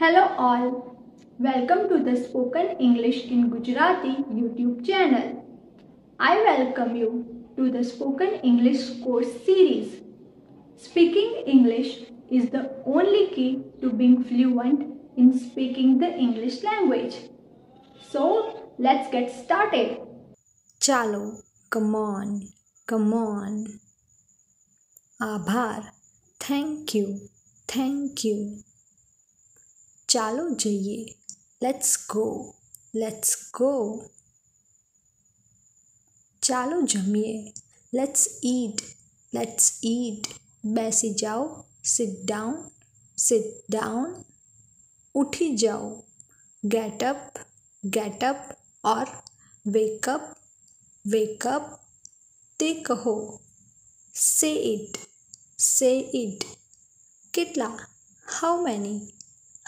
Hello all. Welcome to the Spoken English in Gujarati YouTube channel. I welcome you to the Spoken English course series. Speaking English is the only key to being fluent in speaking the English language. So, let's get started. Chalo, come on, come on. Abhar, thank you, thank you. चालो जाइए let's go let's go चालो जमिए let's eat let's eat बैसी जाओ sit down sit down उठी जाओ get up get up और wake up wake up ते कहो से इट से इट कितला हाउ मैनी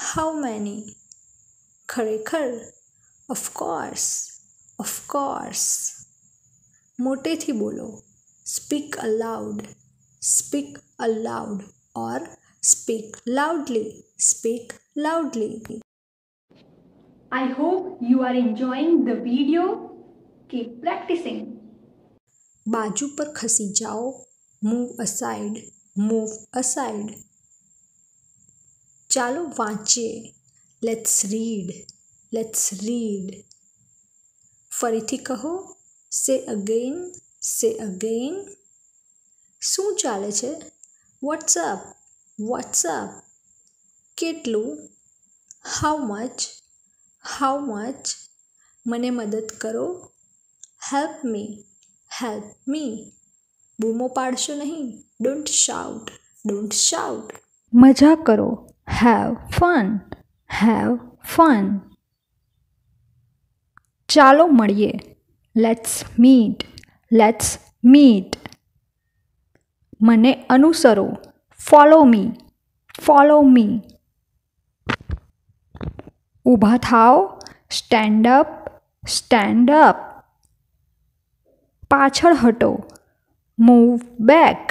હાઉ મેની ખરેખર ઓફકોર્સ ઓફકોર્સ મોટેથી બોલો speak aloud speak aloud or speak loudly speak loudly I hope you are enjoying the video કે practicing બાજુ પર ખસી જાઓ મૂવ અસાઇડ મૂવ અસાઇડ ચાલો વાંચીએ લેટ્સ રીડ લેટ્સ રીડ ફરીથી કહો સે અગેઇન સે અગેન શું ચાલે છે વોટ્સઅપ વોટ્સઅપ કેટલું હાઉ મચ હાઉ મચ મને મદદ કરો હેલ્પ મી હેલ્પ મી બૂમો પાડશો નહીં ડોન્ટ શાઉટ ડોન્ટ શાઉટ મજા કરો હેવ ફન હેવ ફન ચાલો મળીએ લેટ્સ મીટ લેટ્સ મીટ મને અનુસરો ફોલો મી ફોલો મી ઊભા થાઓ સ્ટેન્ડ અપ સ્ટેન્ડ અપ પાછળ હટો મૂવ બેક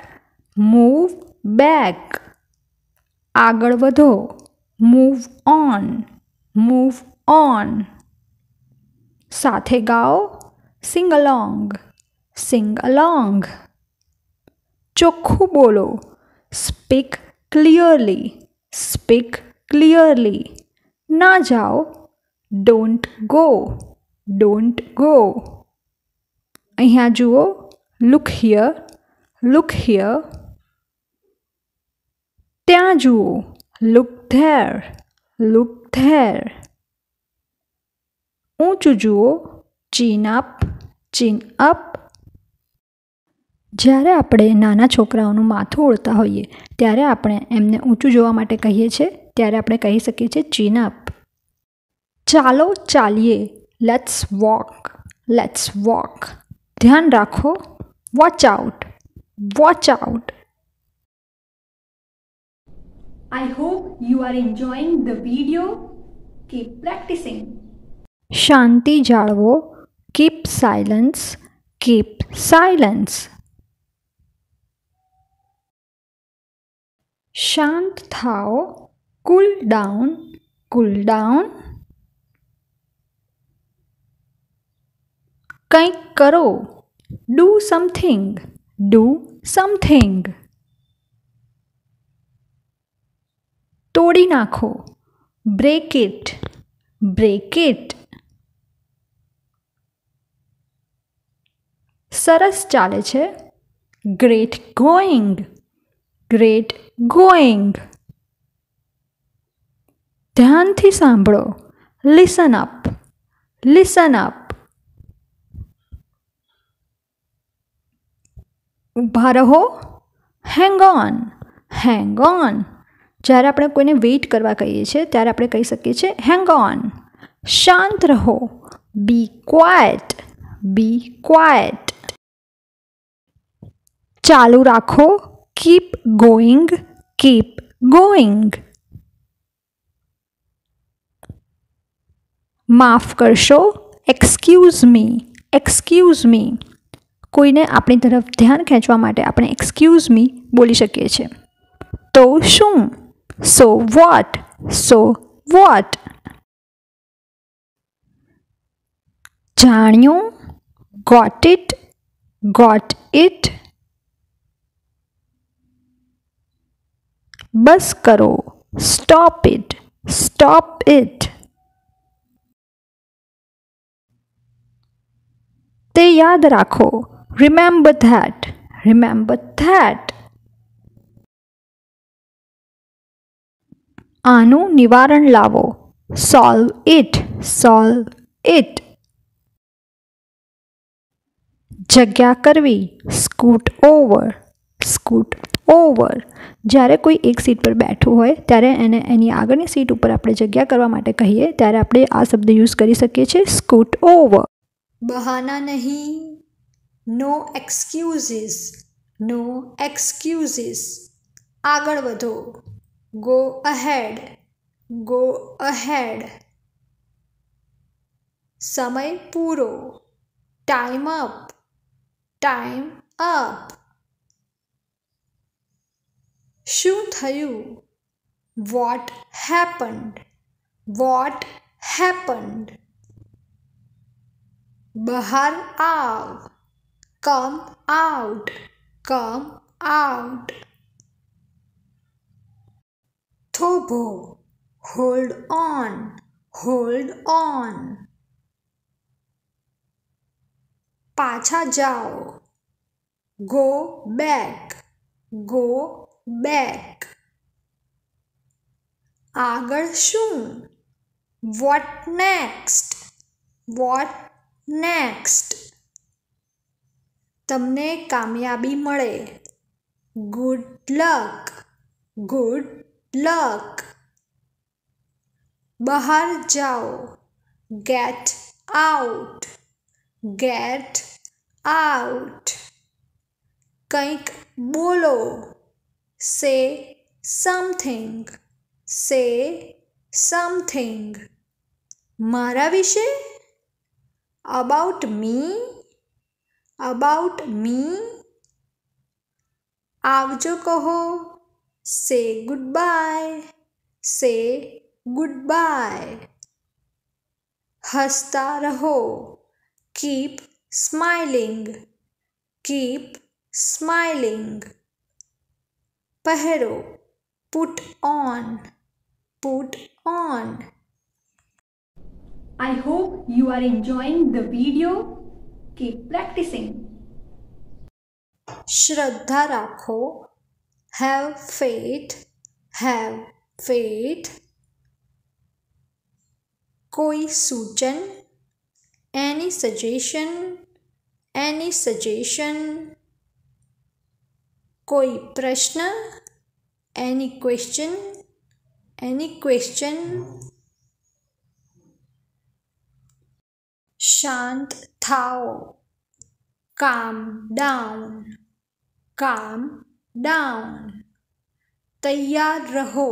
મૂવ બેક आग वो मूव ऑन मूव ऑन साथ गाओ सींग अलॉन्ग सिंग अलॉन्ग चोखू बोलो स्पीक क्लियरली स्पीक क्लियरली ना जाओ डोंट गो डोंट गो अ जुओ लुक हियर लुक हियर ત્યાં જુઓ લુક ધેર લુક ધેર ઊંચું જુઓ ચીન અપ ચીન અપ જ્યારે આપણે નાના છોકરાઓનું માથું ઓળતા હોઈએ ત્યારે આપણે એમને ઊંચું જોવા માટે કહીએ છીએ ત્યારે આપણે કહી શકીએ છીએ ચીન અપ ચાલો ચાલીએ લેટ્સ વોક લેટ્સ વોક ધ્યાન રાખો watch out watch out I hope you are enjoying the video. Keep practicing. શાંતિ જાળવો કીપ સાયલન્સ કીપ સાયલન્સ શાંત થાઓ કુલ ડાઉન કુલ ડાઉન કંઈક કરો ડૂ સમથિંગ ડૂ સમથિંગ तोड़ी नाखो ब्रेक इट ब्रेक इट सरस चाले छे ग्रेट गोइंग ग्रेट गोइंग ध्यान थी सांभो लिसन अप लिसन अप उभा रहो हैंग ऑन हैंग ऑन જ્યારે આપણે કોઈને વેઇટ કરવા કહીએ છીએ ત્યારે આપણે કહી શકીએ છીએ હેંગ ઓન શાંત રહો બી ક્વાઇટ બી ક્વાઇટ ચાલુ રાખો કીપ ગોઈંગ કીપ ગોઈંગ માફ કરશો એક્સક્યુઝ મી એક્સક્યુઝ મી કોઈને આપણી તરફ ધ્યાન ખેંચવા માટે આપણે એક્સક્યુઝ મી બોલી શકીએ છીએ તો શું So what? So what? જાણ્યું got it got it bas karo stop it stop it te yaad rakho remember that remember that આનું નિવારણ લાવો સોલ્વ ઇટ સોલ્વ ઇટ જગ્યા કરવી સ્કૂટ ઓવર સ્કૂટ ઓવર જ્યારે કોઈ એક સીટ પર બેઠું હોય ત્યારે એને એની આગળની સીટ ઉપર આપણે જગ્યા કરવા માટે કહીએ ત્યારે આપણે આ શબ્દ યુઝ કરી શકીએ છીએ સ્કૂટ ઓવર બહાના નહીં નો એક્સક્યુઝિસ નો એક્સક્યુઝિસ આગળ વધો go ahead go ahead samay time up time up shu thayu what happened what happened bahar aav come out come out થોભો હોલ્ડ ઓન હોલ્ડ ઓન પાછા જાઓ ગો બેક ગો બેક આગળ શું vote next vote next તમને કામયાબી મળે good luck good luck बाहर जाओ get out get out कंक बोलो से समथिंग से समथिंग मारा विषय अबाउट मी अबाउट मी आवजो कहो say goodbye say goodbye હસતા રહો keep smiling keep smiling પહેરો put on put on I hope you are enjoying the video keep practicing શ્રદ્ધા રાખો have faith have faith કોઈ સૂચન any suggestion any suggestion કોઈ પ્રશ્ન any question any question શાંત થાઓ calm down calm डाउन तैयार रहो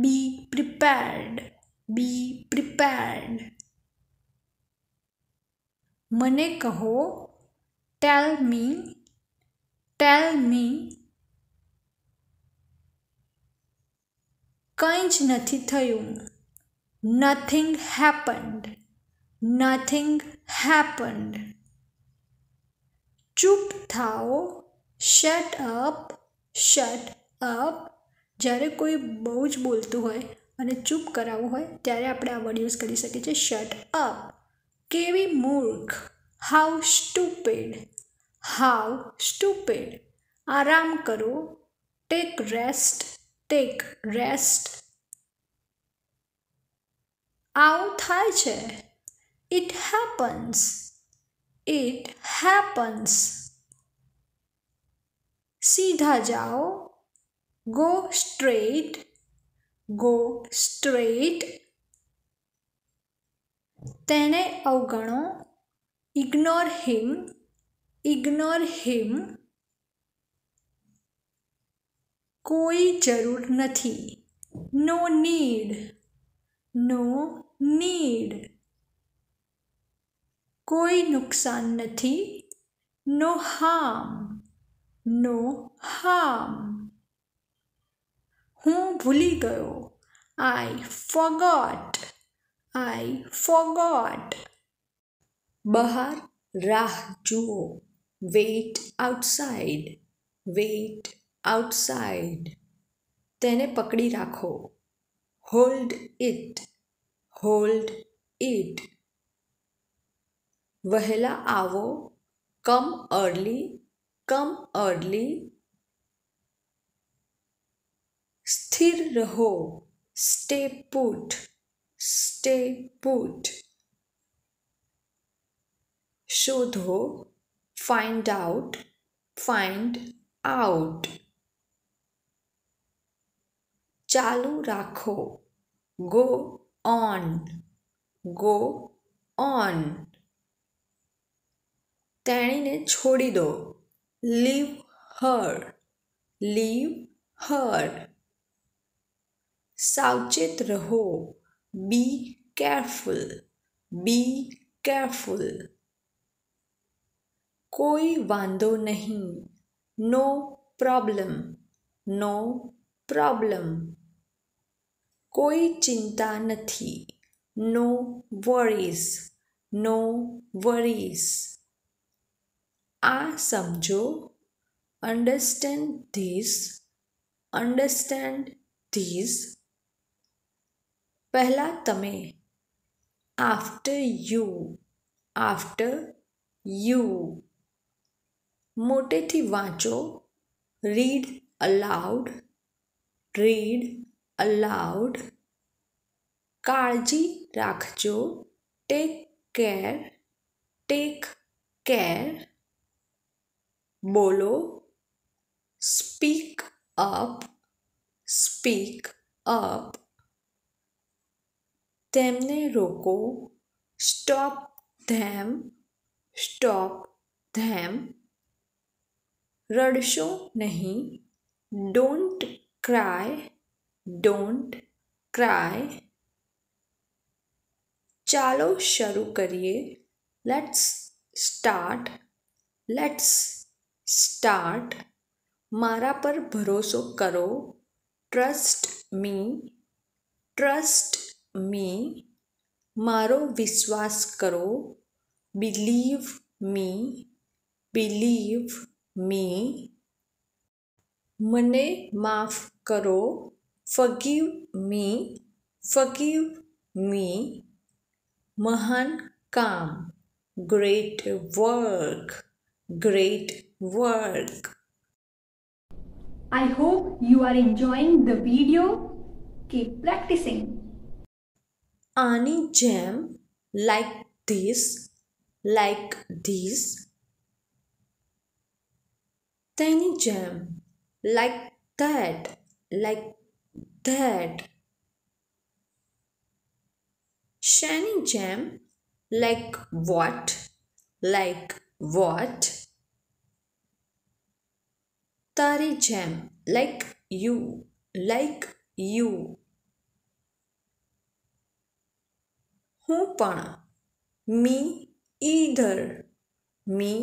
बी प्रिपेर्ड बी प्रिपेर्ड મને કહો ટેલ મી ટેલ મી કંઈ જ નથી થયું નથિંગ હેપન્ડ નથિંગ હેપન્ડ ચૂપ થાઓ શટ અપ શટ અપ જ્યારે કોઈ બહુ જ બોલતું હોય અને ચૂપ કરાવવું હોય ત્યારે આપણે આ વર્ડ યુઝ કરી શકીએ છીએ શટ અપ કેવી મૂર્ખ હાઉ સ્ટુપેડ હાઉ સ્ટુપેડ આરામ કરો ટેક રેસ્ટ ટેક રેસ્ટ આવું થાય છે ઇટ હેપન્સ ઇટ હેપન્સ सीधा जाओ गो स्ट्रेट गो स्ट्रेट तेने अवगणो इग्नोर हिम इग्नोर हिम कोई जरूर नहीं नो नीड नो नीड कोई नुकसान नहीं नो हार्म નો હાર્મ હું ભૂલી ગયો આઈ ફોગોટ આઈ ફોગોટ બહાર રાહ જુઓ વેઇટ આઉટસાઇડ વેઇટ આઉટસાઇડ તેને પકડી રાખો હોલ્ડ ઇટ હોલ્ડ ઇટ વહેલા આવો કમ અર્લી કમ અર્લી સ્થિર રહો સ્ટે પુટ સ્ટે પુટ શોધો ફાઇન્ડ આઉટ ફાઇન્ડ આઉટ ચાલુ રાખો ગો ઓન ગો ઓન તેણીને છોડી દો leave her leave her सावचेत रहो बी careful be careful कोई वांदो नहीं no प्रॉब्लम नो प्रॉब्लम कोई चिंता नहीं no worries no worries આ સમજો અન્ડરસ્ટેન્ડ ધીસ અન્ડરસ્ટેન્ડ ધીસ પહેલાં તમે આફ્ટર યુ આફ્ટર યુ મોટેથી વાંચો રીડ અલાઉડ રીડ અલાઉડ કાળજી રાખજો ટેક કેર ટેક કેર बोलो स्पीक अप स्पीक अप तेमने रोको स्टॉप धैम स्टॉप धैम रड़शो नहीं डोंट क्राय डोंट क्राय चालो शुरू करिए लेट्स स्टार्ट लेट्स स्टार्ट मारा पर भरोसो करो ट्रस्ट मी ट्रस्ट मी मारो विश्वास करो बिलीव मी बिलीव मी मने माफ करो फगीव मी फगीव मी महान काम great work great work. I hope you are enjoying the video. Keep practicing. Ani jam like this, like this. Tiny jam like that, like that. Shiny jam like what, like what. starry gem like you, like you. હું પણ મી either મી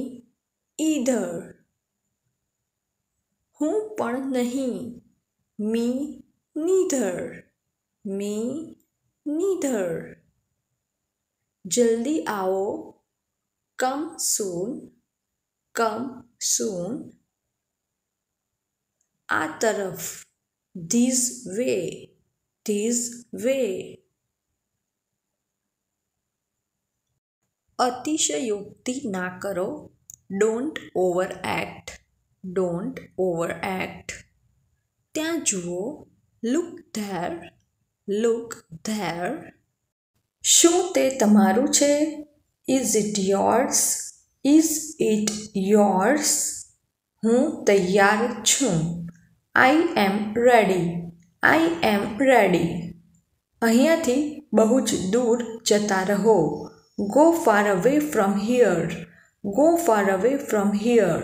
either હું પણ નહીં મી નીધર મી નીધર જલ્દી આવો કમ સૂન કમ સૂન આ તરફ this way this way અતિશયોક્તિ ના કરો don't overact don't overact ત્યાં જુઓ લુક ધેર લુક ધેર શું તે તમારું છે is it yours is it yours હું તૈયાર છું I M ready I M ready અહીંયાથી બહુ જ દૂર જતા રહો go far away from here go far away from here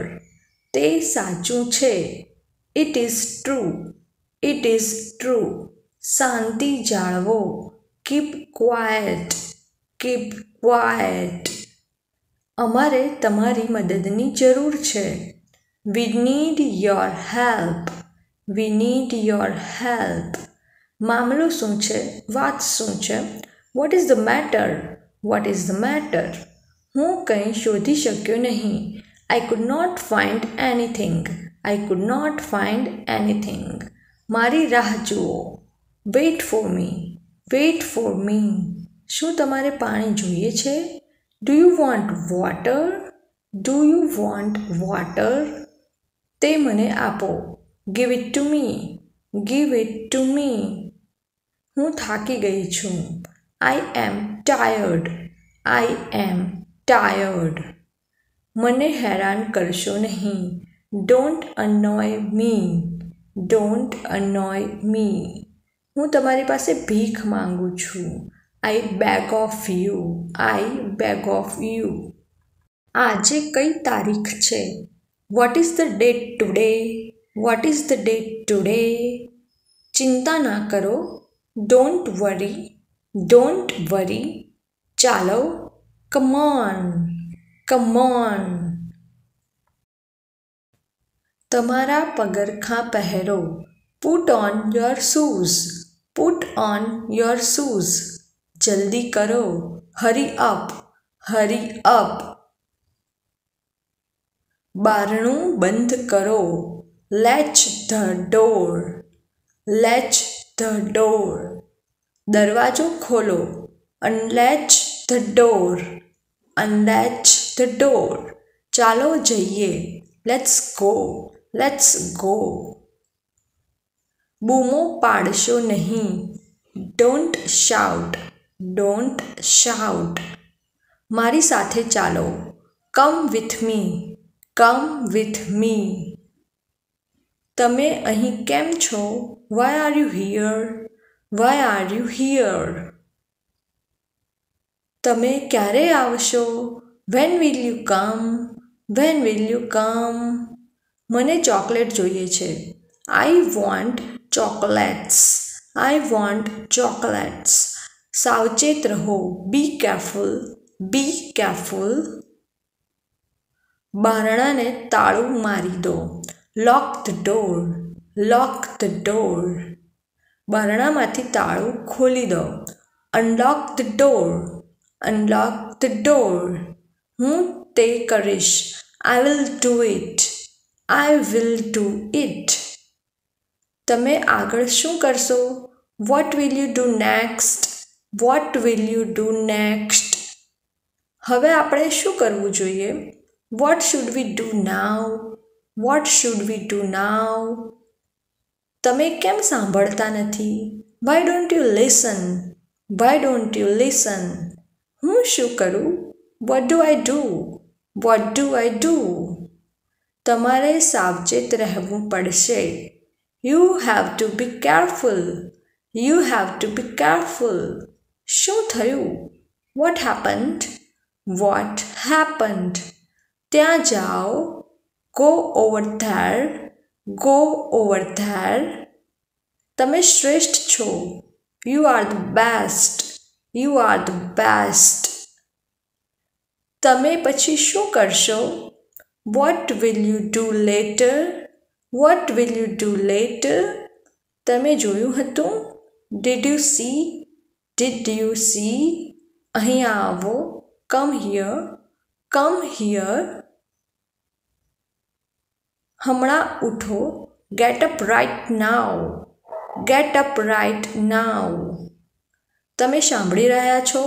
તે સાચું છે it is true it is true શાંતિ જાળવો કીપ ક્વાયટ કીપ ક્વાયટ અમારે તમારી મદદની જરૂર છે we need your help we need your help મામલો શું છે વાત શું છે what is the matter what is the matter હું કંઈ શોધી શક્યો નહીં I could not find anything I could not find anything મારી રાહ જુઓ wait for me wait for me શું તમારે પાણી જોઈએ છે do you want water do you want water તે મને આપો give it to me give it to me હું થાકી ગઈ છું I M tired I M tired મને હેરાન કરશો નહીં ડોન્ટ અનોય મી ડોન્ટ અનોય મી હું તમારી પાસે ભીખ માંગુ છું I beg of you I beg of you આજે કઈ તારીખ છે what is the date today what is the date today चिंता ना करो डोंट वरी डोंट वरी चालो कमॉन कमॉन तुम्हारा पगरखा पहरो put on your shoes put on your shoes जल्दी करो हरी अप हरी अप बारणू बंद करो latch the door latch the door દરવાજો ખોલો unlatch the door unlatch the door ચાલો જઈએ લેટ્સ ગો લેટ્સ ગો બૂમો પાડશો નહીં ડોન્ટ શાઉટ ડોન્ટ શાઉટ મારી સાથે ચાલો કમ વિથ મી કમ વિથ મી તમે અહીં કેમ છો why are you here why are you here તમે ક્યારે આવશો when will you come when will you come મને ચોકલેટ જોઈએ છે I want chocolates I want chocolates સાવચેત રહો બી કેરફુલ બી કેરફુલ બારણાને તાળું મારી દો lock the door lock the door બારણામાંથી તાળું ખોલી દો unlock the door unlock the door હું તે કરીશ I will do it I will do it તમે આગળ શું કરશો what will you do next what will you do next હવે આપણે શું કરવું જોઈએ what should we do now what should we do now તમે કેમ સાંભળતા નથી why don't you listen why don't you listen હું શું કરું what do I do what do I do તમારે સાવચેત રહેવું પડશે you have to be careful you have to be careful શું થયું વોટ હેપન્ડ વોટ હેપન્ડ ત્યાં જાઓ go over there go over there तुम श्रेष्ठ हो you are the best you are the best तुम्हें પછી શું કરશો what will you do later what will you do later તમે જોયું હતું did you see did you see અહીં આવો કમ હિયર કમ હિયર હમણાં ઉઠો get up right now get up right now તમે સાંભળી રહ્યા છો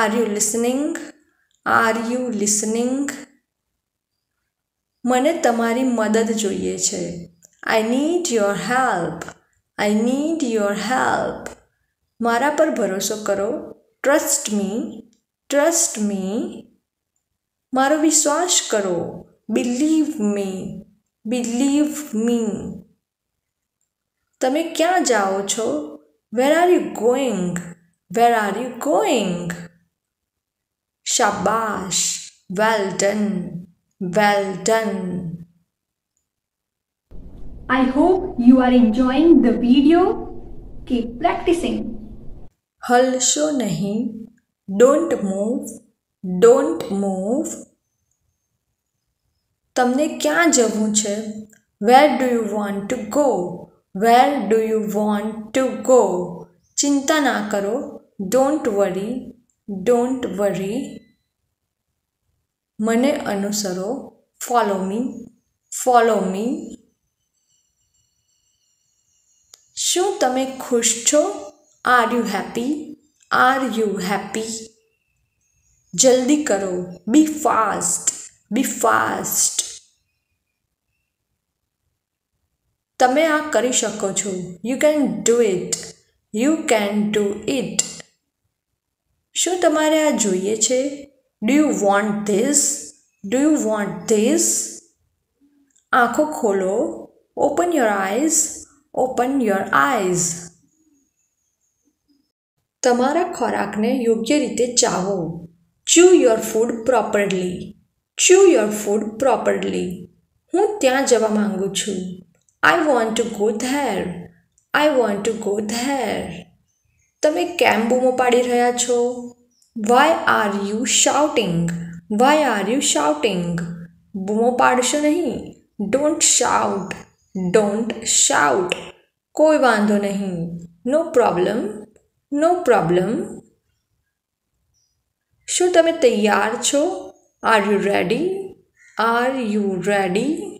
are you listening are you listening મને તમારી મદદ જોઈએ છે I need your help I need your help મારા પર ભરોસો કરો ટ્રસ્ટ મી ટ્રસ્ટ મી મારો વિશ્વાસ કરો બિલીવ મી બિલીવ મી તમે ક્યાં જાઓ છો where are you going where are you going શાબાશ well done well done I hope you are enjoying the video કે પ્રેક્ટિસિંગ હલશો નહીં ડોન્ટ મૂવ ડોન્ટ મૂવ તમને ક્યાં જવું છે where do you want to go where do you want to go ચિંતા ના કરો ડોન્ટ વરી ડોન્ટ વરી મને અનુસરો ફોલો મી ફોલો મી શું તમે ખુશ છો are you happy are you happy જલ્દી કરો બી ફાસ્ટ બી ફાસ્ટ તમે આ કરી શકો છો you can do it you can do it શું તમારે આ જોઈએ છે do you want this do you want this આંખો ખોલો open your eyes open your eyes તમારા ખોરાકને યોગ્ય રીતે ચાહો chew your food properly chew your food properly હું ત્યાં જવા માગું છું I want to go there I want to go there તમે કેમ બૂમો પાડી રહ્યા છો why are you shouting why are you shouting બૂમો પાડશો નહીં ડોન્ટ શાઉટ ડોન્ટ શાઉટ કોઈ વાંધો નહીં નો પ્રોબ્લેમ નો પ્રોબ્લેમ શું તમે તૈયાર છો are you ready are you ready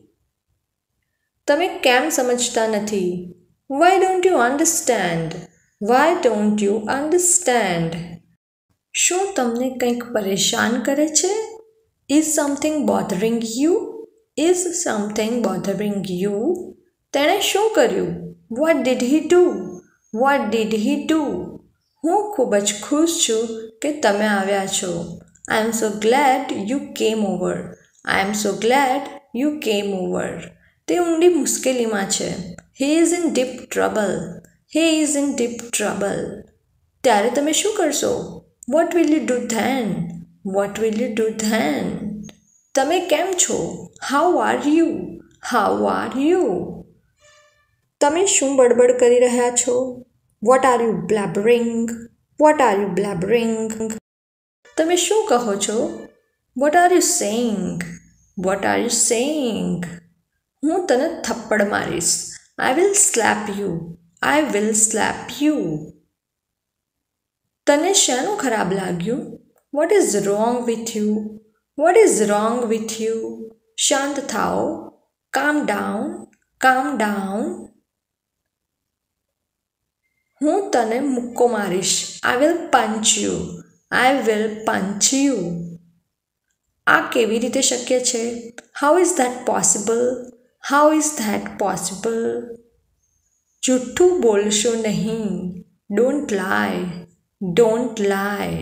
તમે કેમ સમજતા નથી why don't you understand why don't you understand શું તમને કંઈક પરેશાન કરે છે is something bothering you is something bothering you તેણે શું કર્યું what did he do what did he do હું ખૂબ જ ખુશ છું કે તમે આવ્યા છો I am so glad you came over I am so glad you came over તે ઊંડી મુશ્કેલીમાં છે he is in deep trouble he is in deep trouble ત્યારે તમે શું કરશો what will you do then what will you do then તમે કેમ છો how are you how are you તમે શું બડબડ કરી રહ્યા છો what are you blabbering what are you blabbering તમે શું કહો છો what are you saying what are you saying હું તને થપ્પડ મારીશ I will slap you I will slap you તને શેનું ખરાબ લાગ્યું what is wrong with you what is wrong with you શાંત થાઓ કામ ડાઉન કામ ડાઉન હું તને મુક્કો મારીશ I will punch you I will punch you આ કેવી રીતે શક્ય છે how is that possible how is that possible જૂઠું બોલશો નહીં ડોન્ટ લાય ડોન્ટ લાય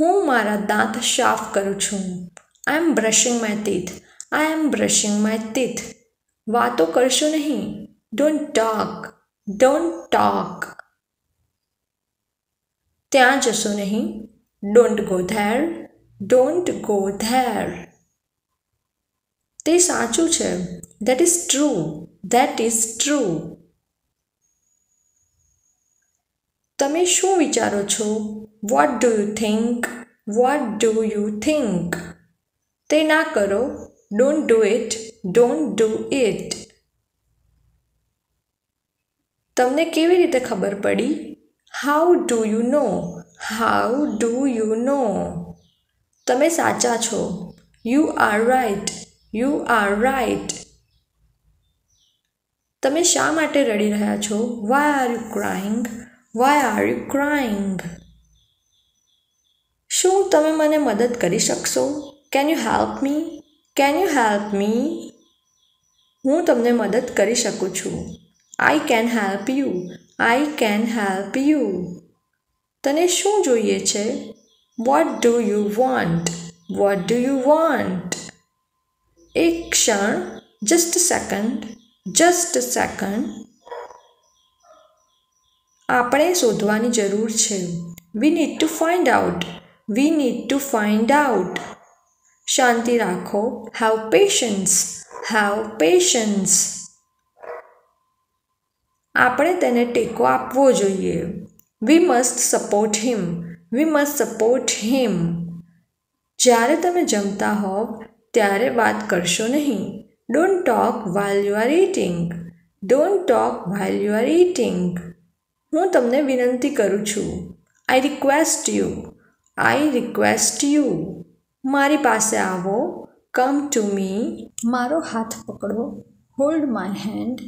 હું મારા દાંત સાફ કરું છું I am brushing my teeth I am brushing my teeth વાતો કરશો નહીં ડોન્ટ ટોક ડોન્ટ ટોક ત્યાં જશો નહીં don't go there don't go there તે સાચું છે that is true that is true તમે શું વિચારો છો what do you think what do you think તે ના કરો don't do it don't do it તમને કેવી રીતે ખબર પડી how do you know how do you know તમે સાચા છો you are right you are right તમે શા માટે રડી રહ્યા છો why are you crying why are you crying શું તમે મને મદદ કરી શકશો can you help me can you help me હું તમને મદદ કરી શકું છું I can help you I can help you તને શું જોઈએ છે what do you want what do you want એક ક્ષણ જસ્ટ સેકન્ડ જસ્ટ સેકન્ડ આપણે શોધવાની જરૂર છે we need to find out we need to find out શાંતિ રાખો હેવ પેશન્સ હેવ પેશન્સ આપણે તેને ટેકો આપવો જોઈએ we must support him we must support him જ્યારે તમે જમતા હોવ ત્યારે વાત કરશો નહીં don't talk while you are eating don't talk while you are eating હું તમને વિનંતી કરું છું I request you I request you મારી પાસે આવો કમ ટુ મી મારો હાથ પકડો hold my hand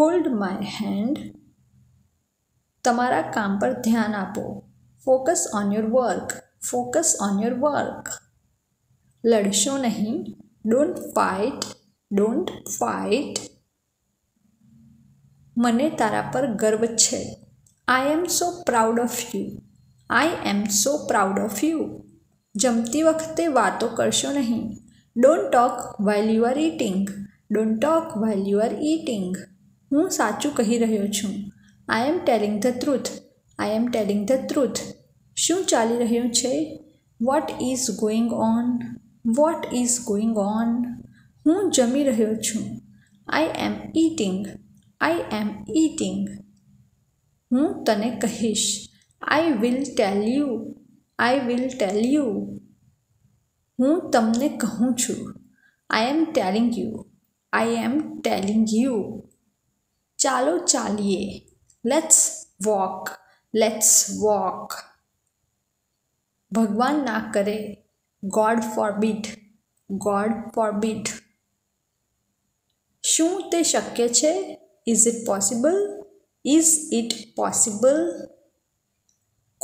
hold my hand તમારા કામ પર ધ્યાન આપો focus on your work focus on your work લડશો નહીં ડોન્ટ ફાઇટ ડોન્ટ ફાઇટ મને તારા પર ગર્વ છે I am so proud of you I am so proud of you જમતી વખતે વાતો કરશો નહીં don't talk while you are eating don't talk while you are eating હું સાચું કહી રહ્યો છું I am telling the truth I am telling the truth શું ચાલી રહ્યું છે what is going on what is going on હું જમી રહ્યો છું I M eating I M eating હું તને કહીશ I will tell you I will tell you હું તમને કહું છું I am telling you I am telling you ચાલો ચાલીએ લેટ્સ વોક લેટ્સ વોક ભગવાન ના કરે ગોડ ફોરબીટ ગોડ ફોરબીટ શું તે શક્ય છે is it possible is it possible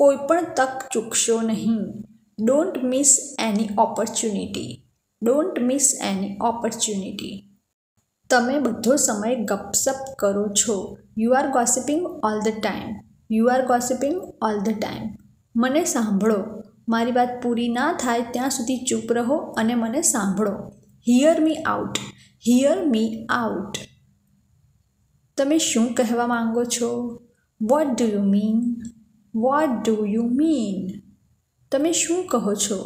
કોઈ પણ તક ચૂકશો નહીં don't miss any opportunity don't miss any opportunity તમે બધો સમય ગપસપ કરો છો you are gossiping all the time you are gossiping all the time મને સાંભળો મારી વાત પૂરી ના થાય ત્યાં સુધી ચૂપ રહો અને મને સાંભળો hear me out hear me out તમે શું કહેવા માંગો છો what do you mean what do you mean તમે શું કહો છો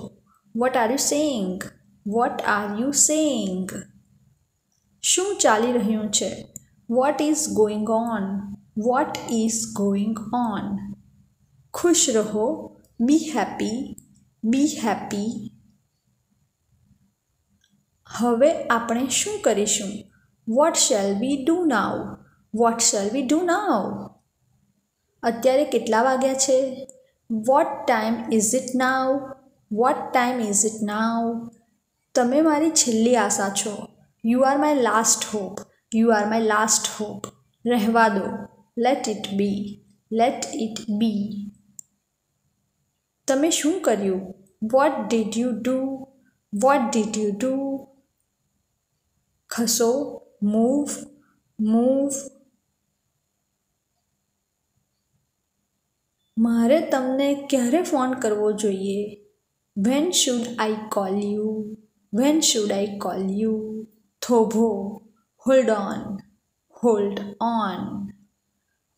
what are you saying what are you saying શું ચાલી રહ્યું છે what is going on what is going on ખુશ રહો બી હેપી બી હેપી હવે આપણે શું કરીશું what shall we do now what shall we do now અત્યારે કેટલા વાગ્યા છે what time is it now what time is it now તમે મારી છેલ્લી આશા છો you are my last hope you are my last hope રહેવા દો let it be let it be तुमने શું કર્યું what did you do what did you do ખસો મૂવ મૂવ મારે તમને ક્યારે ફોન કરવો જોઈએ when should I call you when should I call you થોભો હોલ્ડ ઓન હોલ્ડ ઓન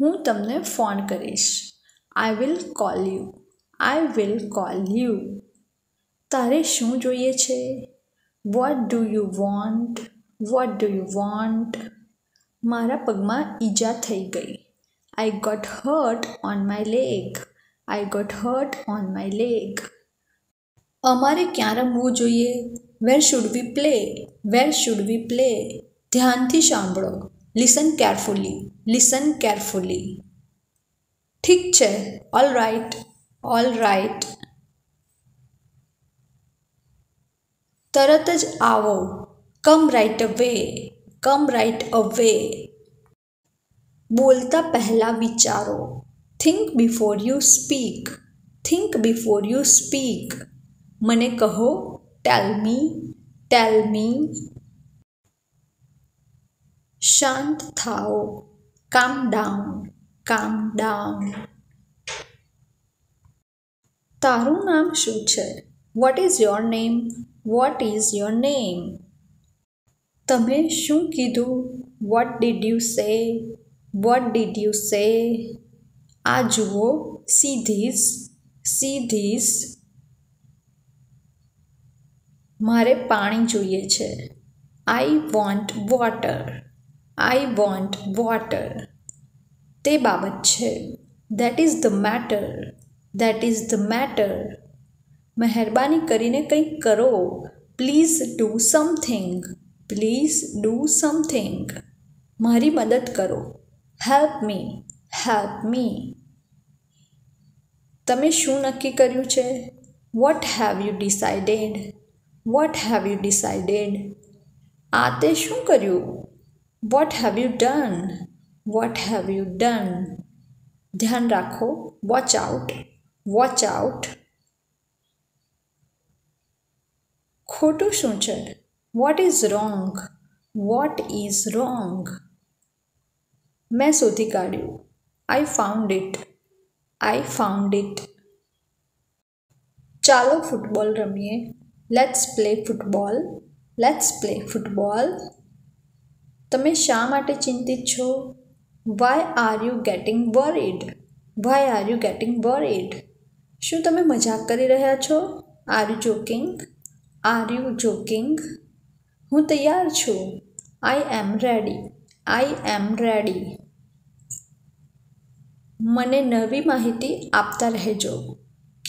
હું તમને ફોન કરીશ I will call you I will call you તારે શું જોઈએ છે what do you want what do you want મારા પગમાં ઈજા થઈ ગઈ I got hurt on my leg I got hurt on my leg અમારે ક્યાં રમવું જોઈએ where should we play where should we play ધ્યાનથી સાંભળો લિસન કેરફુલી લિસન કેરફુલી ઠીક છે ઓલ રાઇટ ઓલ રાઇટ તરત જ આવો કમ રાઇટ અવે કમ રાઇટ અવે બોલતા પહેલાં વિચારો think before you speak think before you speak મને કહો ટેલ મી ટેલ મી શાંત થાઓ કામ ડાઉન કામ ડાઉન તારું નામ શું છે what is your name what is your name તમે શું કીધું what did you say what did you say આ જુઓ સી ધીસ સી ધીસ મારે પાણી જોઈએ છે I want water I want water તે બાબત છે that is the matter that is the matter મહેરબાની કરીને કંઈક કરો please do something please do something મારી મદદ કરો હેલ્પ મી હેલ્પ મી તમે શું નક્કી કર્યું છે what have you decided what have you decided આ તે શું કર્યું what have you done what have you done ધ્યાન રાખો વોચ આઉટ वॉच आउट खोटू शू what is wrong what is wrong मैं शोधी काढ़ू I found it I found it चालो फूटबॉल रमीए let's play football let's play football ते शा चिंतित छो why are you getting worried why are you getting worried શું તમે મજાક કરી રહ્યા છો are you joking are you joking હું તૈયાર છું I M ready I M ready મને નવી માહિતી આપતા રહેજો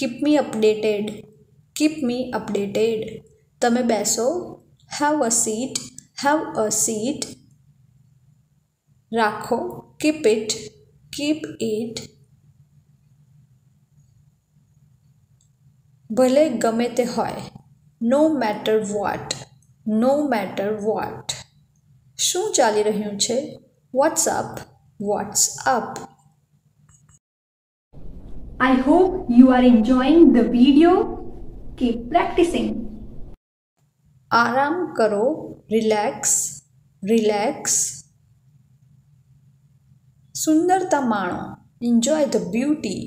keep me updated keep me updated તમે બેસો have a seat have a seat રાખો કીપ ઇટ કીપ ઇટ ભલે ગમે તે હોય no matter what no matter what શું ચાલી રહ્યું છે what's up what's up I hope you are enjoying the video. Keep practicing. आराम करो रिलैक्स रिलैक्स સુંદરતા માણો enjoy the beauty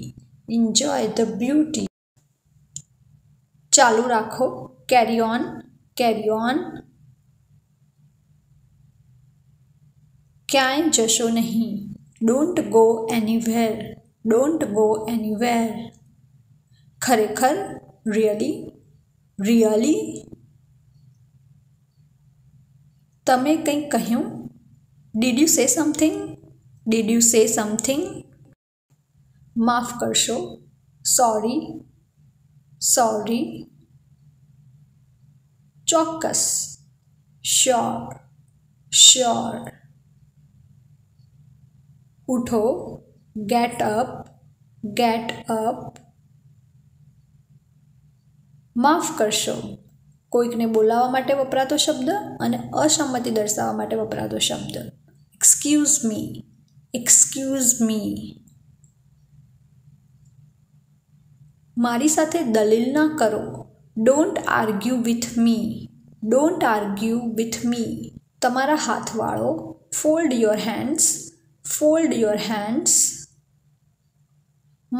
enjoy the beauty चालू राखो कैरी ऑन कैरी ऑन क्या जशो नहीं don't go anywhere don't go anywhere खरेखर रियली रियली तमें कहीं कहूँ did you say something did you say something माफ़ करशो सॉरी સોરી ચોક્કસ શ્યોર શ્યોર ઉઠો ગેટ અપ ગેટ અપ માફ કરશો કોઈકને બોલાવવા માટે વપરાતો શબ્દ અને અસંમતિ દર્શાવવા માટે વપરાતો શબ્દ એક્સક્યુઝ મી એક્સક્યુઝ મી मरी दलील न करो don't argue with me don't argue with me तरा हाथ वाड़ो fold your hands fold your hands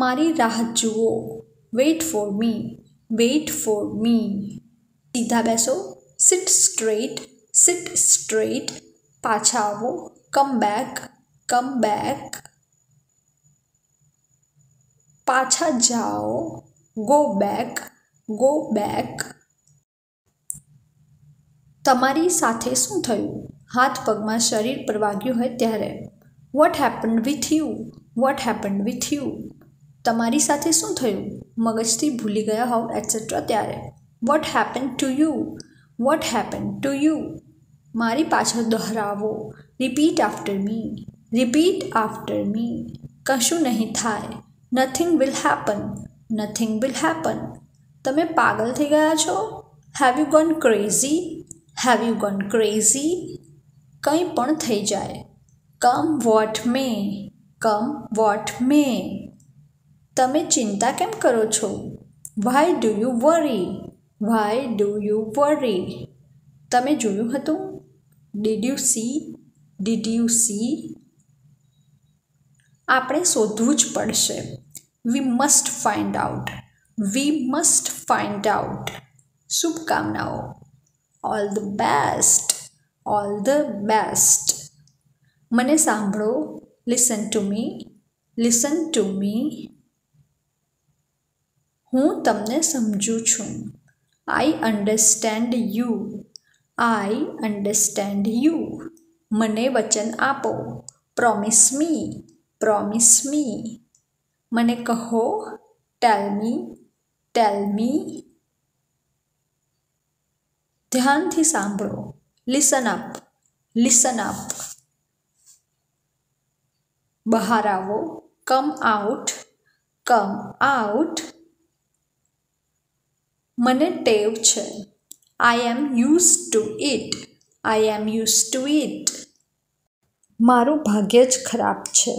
मारी राह जुओ wait for me wait for me सीधा बैसो सीट स्ट्रेट सीट स्ट्रेट पाचा आव कम बैक कम बैक पाचा जाओ ગો બેક ગો બેક તમારી સાથે શું થયું હાથ પગમાં શરીર પર વાગ્યું હોય ત્યારે what happen with you what happen with you તમારી સાથે શું થયું મગજથી ભૂલી ગયા હોવ એટસેટ્રા ત્યારે what happen to you what happen to you મારી પાછળ દોહરાવો repeat after me repeat after me કશું નહીં થાય nothing will happen nothing will happen તમે પાગલ થઈ ગયા છો have you gone crazy have you gone crazy કંઈ પણ થઈ જાય કમ વોટ મે કમ વોટ મે તમે ચિંતા કેમ કરો છો why do you worry why do you worry તમે જોયું હતું did you see did you see આપણે શોધવું જ પડશે we must find out we must find out now. all the best all the best mane sambro listen to me listen to me Ho tamne સમજુ I understand you. I understand you. You મને વચન આપો promise મી promise મને કહો ટેલ મી ટેલ મી ધ્યાનથી સાંભળો listen up listen up બહાર આવો કમ આઉટ કમ આઉટ મને ટેવ છે I am use to it I am use to it મારું ભાગ્ય જ ખરાબ છે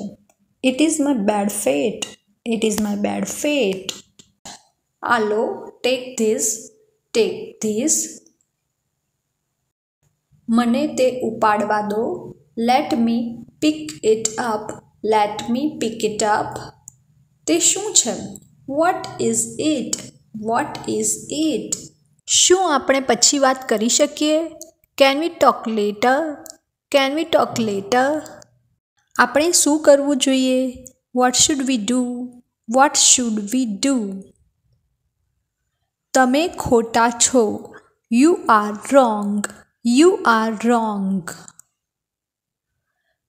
it is my bad fate it is my bad fate આલો ટેક ધીસ ટેક ધીસ મને તે ઉપાડવા દો let me pick it up let me pick it up તે શું છે what is it what is it શું આપણે પછી વાત કરી શકીએ can we talk later can we talk letter આપણે શું કરવું જોઈએ what should we do what should we do તમે ખોટા છો you are wrong you are wrong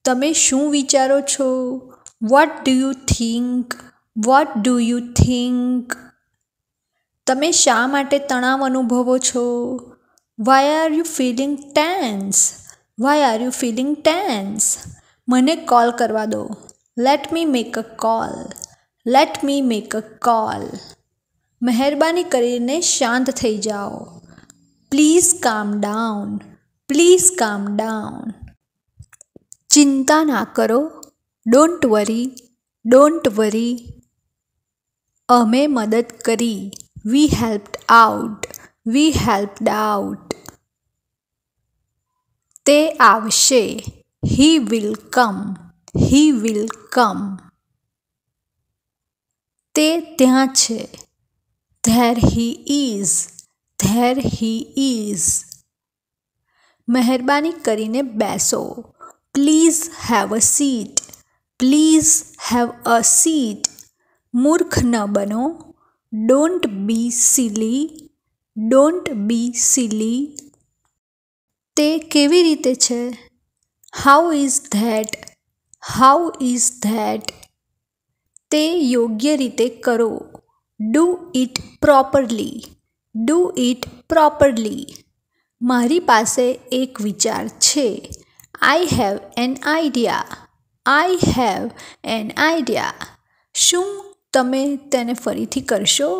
તમે શું વિચારો છો what do you think what do you think તમે શા માટે તણાવ અનુભવો છો why are you feeling tense why are you feeling tense મને કોલ કરવા દો let me make a call let me make a call મહેરબાની કરીને શાંત થઈ જાઓ પ્લીઝ કામ ડાઉન પ્લીઝ કામ ડાઉન ચિંતા ના કરો ડોન્ટ વરી ડોન્ટ વરી અમે મદદ કરી we helped out we helped out તે આવશે he will come he will come તે ત્યાં છે there he is there he is મહેરબાની કરીને બેસો please have a seat please have a seat મૂર્ખ ન બનો don't be silly don't be silly તે કેવી રીતે છે how is that how is that તે યોગ્ય રીતે કરો do it properly do it properly મારી પાસે એક વિચાર છે I have an idea I have an idea શું તમે તેને ફરીથી કરશો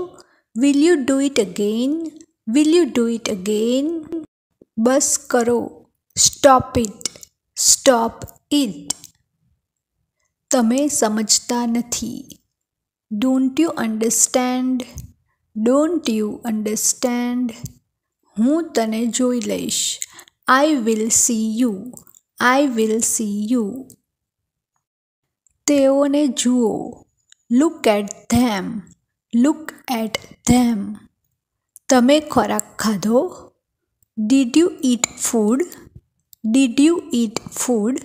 will you do it again will you do it again બસ કરો સ્ટોપ ઇટ સ્ટોપ ઇટ તમે સમજતા નથી don't you understand don't you understand હું તને જોઈ લઈશ I will see you I will see you તેઓને જુઓ look at them look at them તમે ખોરાક ખાધો did you eat food did you eat food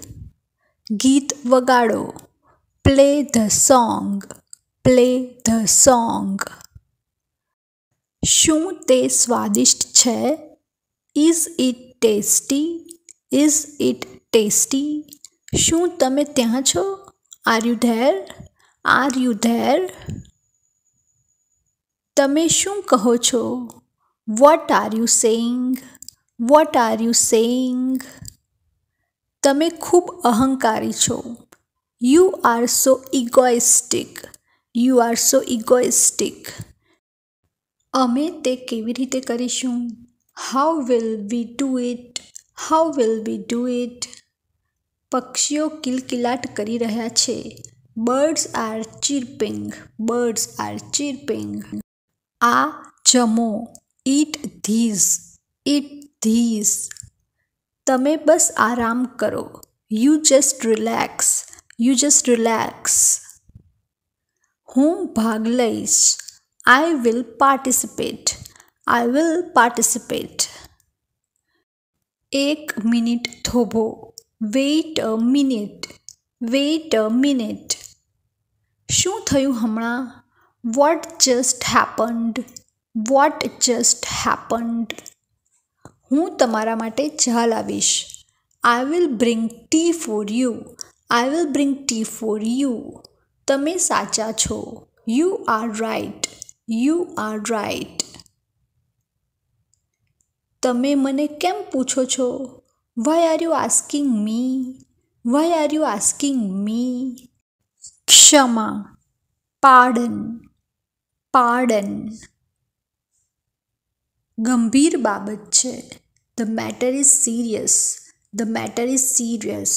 ગીત વગાડો Play the song. Play the song. શું તે સ્વાદિષ્ટ છે is it tasty is it tasty શું તમે ત્યાં છો are you there are you there તમે શું કહો છો what are you saying what are you saying તમે ખૂબ અહંકારી છો You are so egoistic. You are so egoistic અમે તે કેવી રીતે કરીશું how will we do it how will we do it પક્ષીઓ કિલકિલાટ કરી રહ્યા છે birds are chirping birds are ચીરપિંગ આ જમો ઇટ ધીસ ઇટ ધીસ તમે બસ આરામ કરો you just relax you just relax હું ભાગ લઈશ I will participate I will participate એક મિનિટ થોભો wait a minute wait a minute શું થયું હમણાં what just happened what just happened હું તમારા માટે ચા લાવીશ I will bring tea for you I will bring tea for you તમે સાચા છો you are right you are right તમે મને કેમ પૂછો છો why are you asking me why are you asking me ક્ષમા પાડન પાડન ગંભીર બાબત છે the matter is serious the matter is serious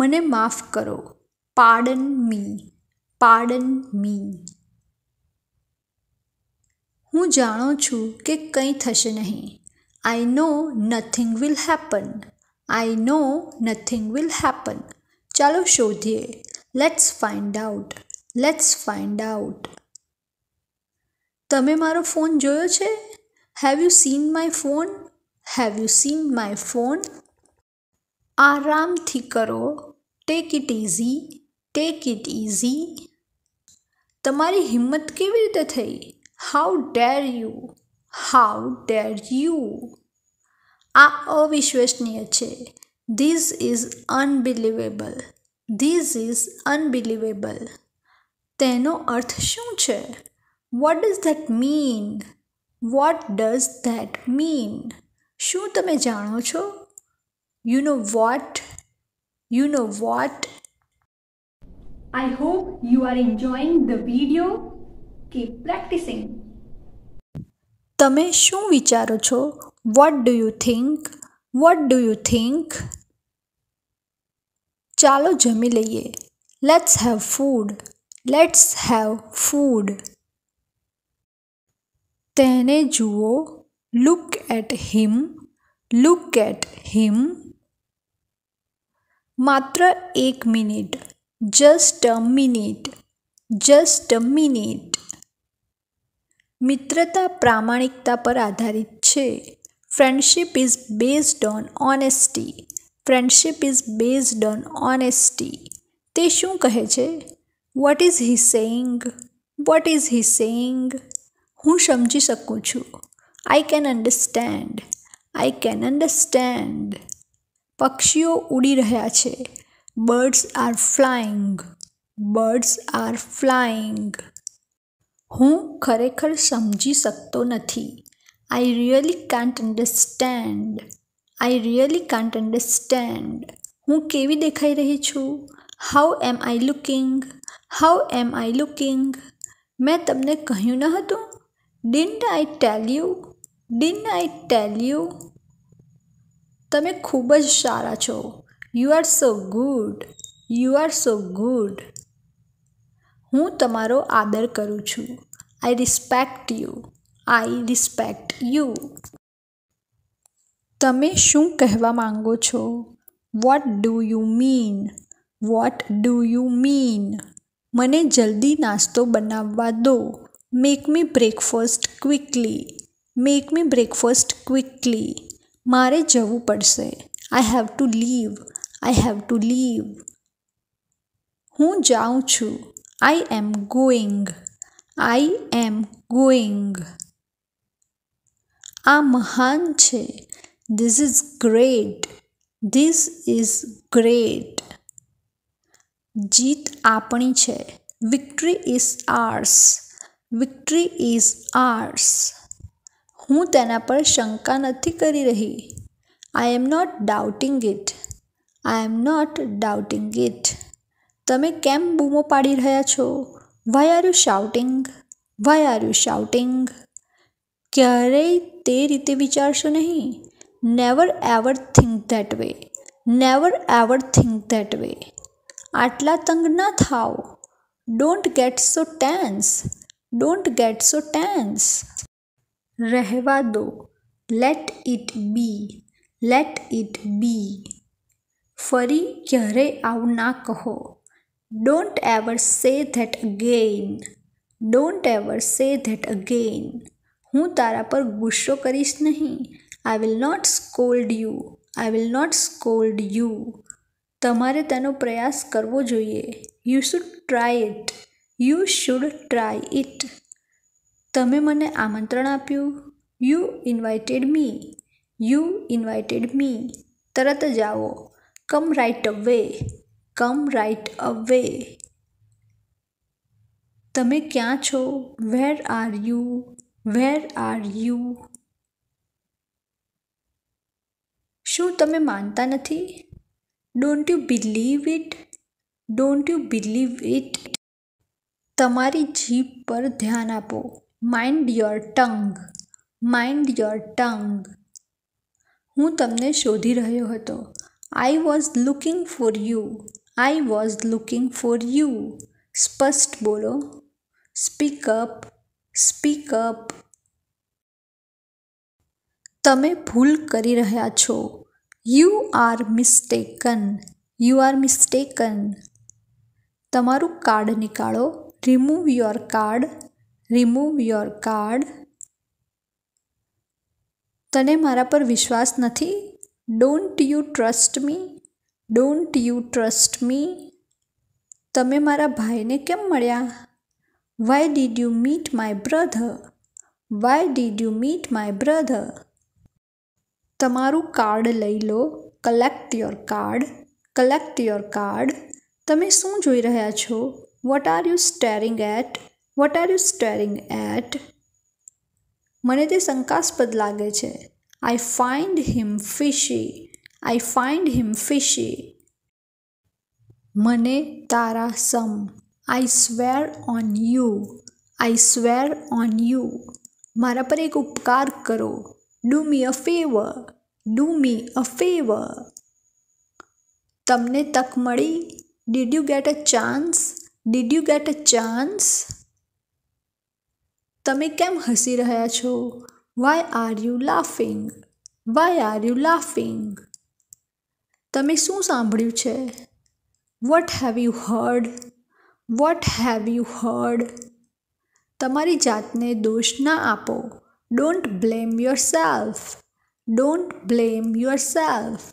મને માફ કરો પાડન મી પાડન મી હું જાણું છું કે કંઈ થશે નહીં I know nothing will happen I know nothing will happen ચાલો શોધીએ let's find out let's find out તમે મારો ફોન જોયો છે have you seen my phone have you seen my phone આરામથી કરો take it easy take it easy તમારી હિંમત કેવી રીતે થઈ how dare you how dare you આ અવિશ્વસનીય છે this is unbelievable this is unbelievable તેનો અર્થ શું છે what does that mean what does that mean શું તમે જાણો છો You know what? You know what? I hope you are enjoying the video. Keep practicing. તમે શું વિચારો છો what do you think what do you think ચાલો જમી લઈએ let's have food let's have food તેને જુઓ look at him look at him માત્ર એક minute just a minute just a minute મિત્રતા પ્રામાણિકતા પર આધારિત છે friendship is based on honesty friendship is based on honesty તે શું કહે છે what is he saying what is he saying હું સમજી શકું છું I can understand I can understand પક્ષીઓ ઉડી રહ્યા છે birds are flying birds are flying હું ખરેખર સમજી શકતો નથી I really can't understand I really can't understand હું કેવી દેખાઈ રહી છું how am I looking how am I looking મેં તમને કહ્યું ન હતું didn't I tell you didn't I tell you તમે ખૂબ જ સારા છો you are so good you are so good હું તમારો આદર કરું છું I respect you I respect you તમે શું કહેવા માંગો છો what do you mean what do you mean મને જલ્દી નાસ્તો બનાવવા દો make me breakfast quickly make me breakfast quickly મારે જવું પડશે I have to leave I have to leave હું જાઉં છું I am going I am going આ મહાન છે this is great this is great જીત આપણી છે victory is ours victory is ours હું તેના પર શંકા નથી કરી રહી I am not doubting it I am not doubting it તમે કેમ બૂમો પાડી રહ્યા છો why are you shouting why are you shouting ક્યારેય તે રીતે વિચારશો નહીં never ever think that way never ever think that way આટલા તંગ ના થાવ don't get so tense don't get so tense રહેવા દો let it be let it be ફરી ક્યારે આવું ના કહો don't ever say that again don't ever say that again હું તારા પર ગુસ્સો કરીશ નહીં I will not scold you I will not scold you તમારે તેનો પ્રયાસ કરવો જોઈએ you should try it you should try it તમે મને આમંત્રણ આપ્યું you invited me you invited me તરત જ આવો કમ રાઇટ અવે કમ રાઇટ અવે તમે ક્યાં છો where are you where are you શું તમે માનતા નથી don't you believe it don't you believe it તમારી જીભ પર ધ્યાન આપો mind your tongue mind your tongue હું તમને શોધી રહ્યો હતો I was looking for you I was looking for you સ્પષ્ટ બોલો સ્પીક અપ સ્પીક અપ તમે ભૂલ કરી રહ્યા છો you are mistaken you are mistaken તમારું કાર્ડ નીકાળો remove your card remove your card તને મારા પર વિશ્વાસ નથી don't you trust me don't you trust me તમે મારા ભાઈને કેમ મળ્યા why did you meet my brother why did you meet my brother તમારું કાર્ડ લઈ લો collect your card collect your card તમે શું જોઈ રહ્યા છો what are you staring at vote are you staring at મને તે શંકાસ્પદ લાગે છે આઈ ફાઇન્ડ હિમ ફિશી આઈ ફાઇન્ડ હિમ ફિશી મને તારા સમ I swear on you I swear on you મારા પર એક ઉપકાર કરો do me a favour do me a favour તમને તક મળી did you get a chance did you get a chance તમે કેમ હસી રહ્યા છો why are you laughing why are you laughing તમે શું સાંભળ્યું છે what have you heard what have you heard તમારી જાતને દોષ ના આપો don't blame yourself don't blame yourself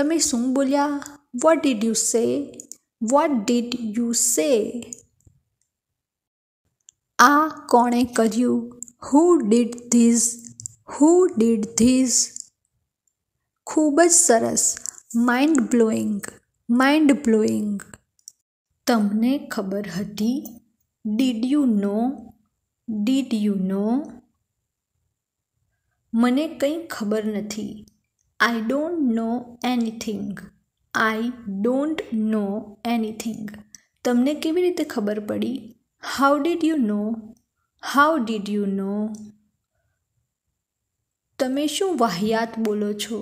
તમે શું બોલ્યા what did you say what did you say આ કોણે કર્યું who did this who did this ખૂબ જ સરસ માઇન્ડ બ્લોઈંગ માઇન્ડ બ્લોઈંગ તમને ખબર હતી did you know did you know મને કંઈ ખબર નથી I don't know anything I don't know anything તમને કેવી રીતે ખબર પડી How did you know? How did you know? તમે શું વાહિયાત બોલો છો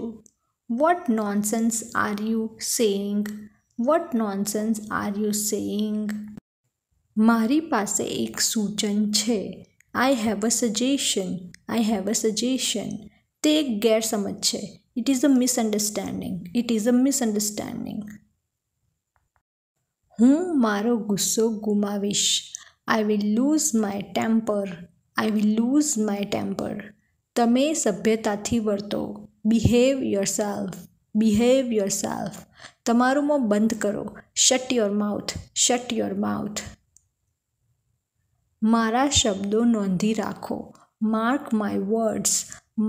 what nonsense are you saying what nonsense are you saying મારી પાસે એક સૂચન છે I have a suggestion I have a suggestion તે એક ગેરસમજ છે it is a misunderstanding it is a misunderstanding હું મારો ગુસ્સો ગુમાવીશ I will lose my temper I will lose my temper તમે સભ્યતાથી વર્તો behave yourself behave yourself તમારું મોં બંધ કરો shut your mouth shut your mouth મારા શબ્દો નોંધી રાખો mark my words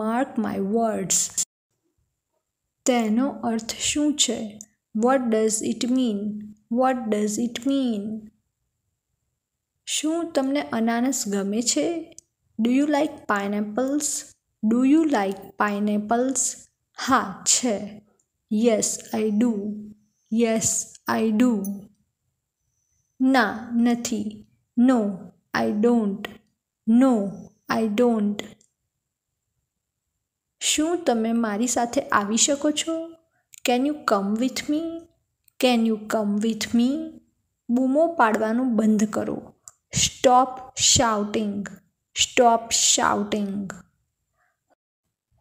mark my words તેનો અર્થ શું છે what does it mean what does it mean શું તમને અનાનસ ગમે છે do you like pineapples do you like pineapples હા છે yes I do yes I do ના નથી નો આઈ ડોન્ટ નો આઈ ડોન્ટ શું તમે મારી સાથે આવી શકો છો can you come with me can you come with me બૂમો પાડવાનું બંધ કરો સ્ટોપ શાઉટિંગ સ્ટોપ શાઉટિંગ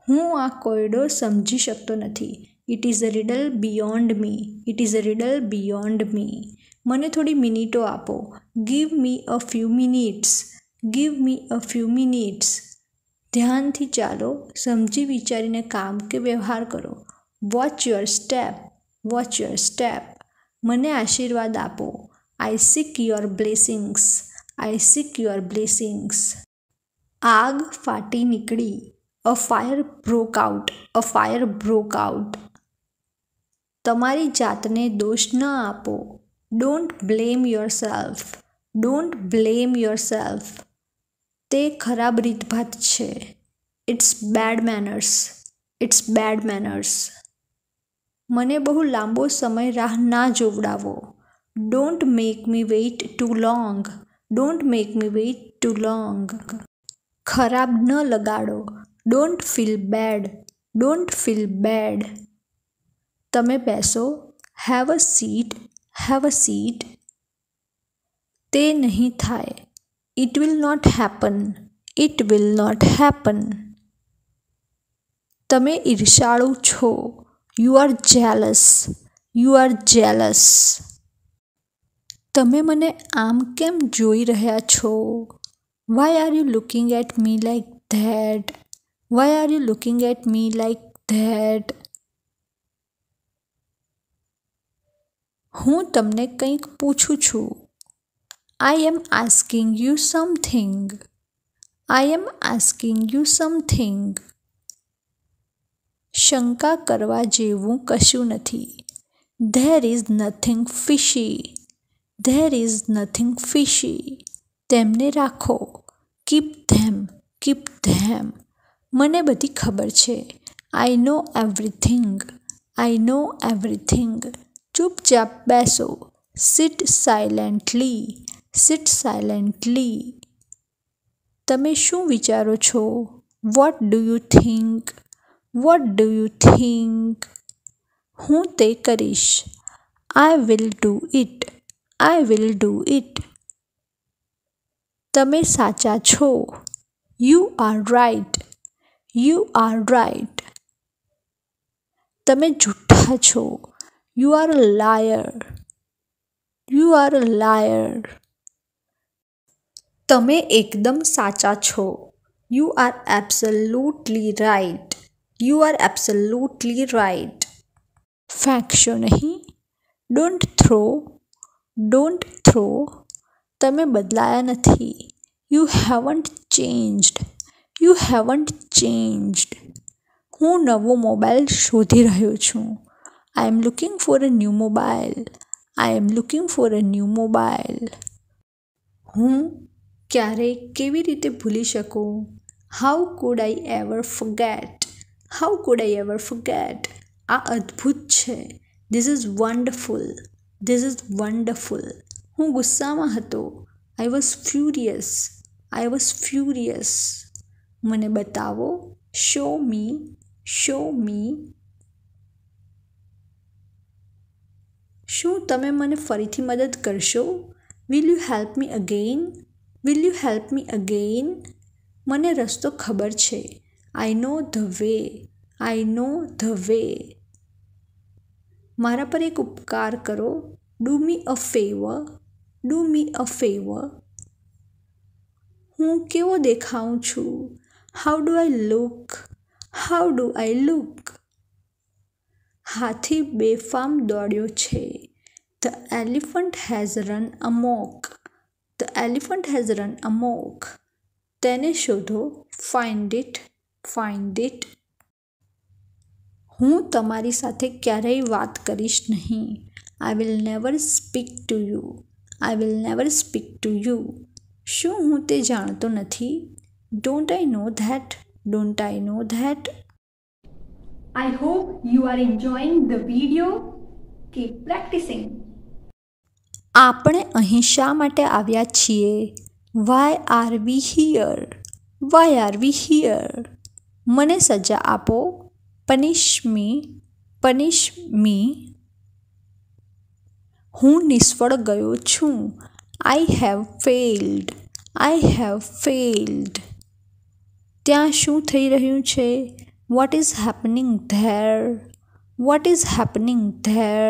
હું આ કોયડો સમજી શકતો નથી it is a riddle beyond me it is a riddle beyond me મને થોડી મિનિટો આપો give me a few minutes give me a few minutes ધ્યાનથી ચાલો સમજી વિચારીને કામ કે વ્યવહાર કરો watch your step watch your step મને આશીર્વાદ આપો I seek your blessings I seek your blessings આગ ફાટી નીકળી a fire broke out a fire broke out તમારી જાતને દોષ ન આપો don't blame yourself don't blame yourself તે ખરાબ રીતભાત છે it's bad manners it's bad manners મને બહુ લાંબો સમય રાહ ના જોવડાવો don't make me wait too long don't make me wait too long ખરાબ ન લગાડો don't feel bad don't feel bad તમે બેસો have a seat have a seat તે નહીં થાય it will not happen it will not happen તમે ઈર્ષાળુ છો you are jealous you are jealous તમે મને આમ કેમ જોઈ રહ્યા છો why are you looking at me like that why are you looking at me like that હું તમને કંઈક પૂછું છું I am asking you something I am asking you something શંકા કરવા જેવું કશું નથી there is nothing fishy there is nothing fishy તેમને રાખો કીપ ધેમ કીપ ધેમ મને બધી ખબર છે I know everything I know everything ચૂપચાપ બેસો સિટ સાયલેન્ટલી સિટ સાયલેન્ટલી તમે શું વિચારો છો what do you think what do you think હું તે કરીશ I will do it I will do it તમે સાચા છો you are right you are right તમે જૂઠા છો you are liar you are liar તમે એકદમ સાચા છો you are absolutely right you are absolutely right ફેંકશો નહીં ડોન્ટ થ્રો ડોન્ટ થ્રો તમે બદલાયા નથી you haven't changed you haven't changed હું નવો મોબાઈલ શોધી રહ્યો છું I am looking for a new mobile I am looking for a new mobile હું ક્યારે કેવી રીતે ભૂલી શકું how could I ever forget how could I ever forget આ અદ્ભુત છે this is wonderful this is wonderful હું ગુસ્સામાં હતો I was furious I was furious મને બતાવો શો મી શો મી શું તમે મને ફરીથી મદદ કરશો will you help me again will you help me again મને રસ્તો ખબર છે I know the way I know the way મારા પર એક ઉપકાર કરો do me a favour do me a favour હું કેવો દેખાઉં છું how do I look how do I look હાથી બેફામ દોડ્યો છે the elephant has run amok the elephant has run amok તેને શોધો ફાઇન્ડ ઇટ ફાઇન્ડ ઇટ હું તમારી સાથે ક્યારેય વાત કરીશ નહીં I will never speak to you I will never speak to you શું હું તે જાણતો નથી don't I know that don't I know that I hope you are enjoying the video keep practising આપણે અહીં શા માટે આવ્યા છીએ why are we here why are we here મને સજા આપો पनिष्मी पनिष्मी હું નિષ્ફળ ગયો છું I have failed I have failed ત્યાં શું થઈ રહ્યું છે what is happening there what is happening there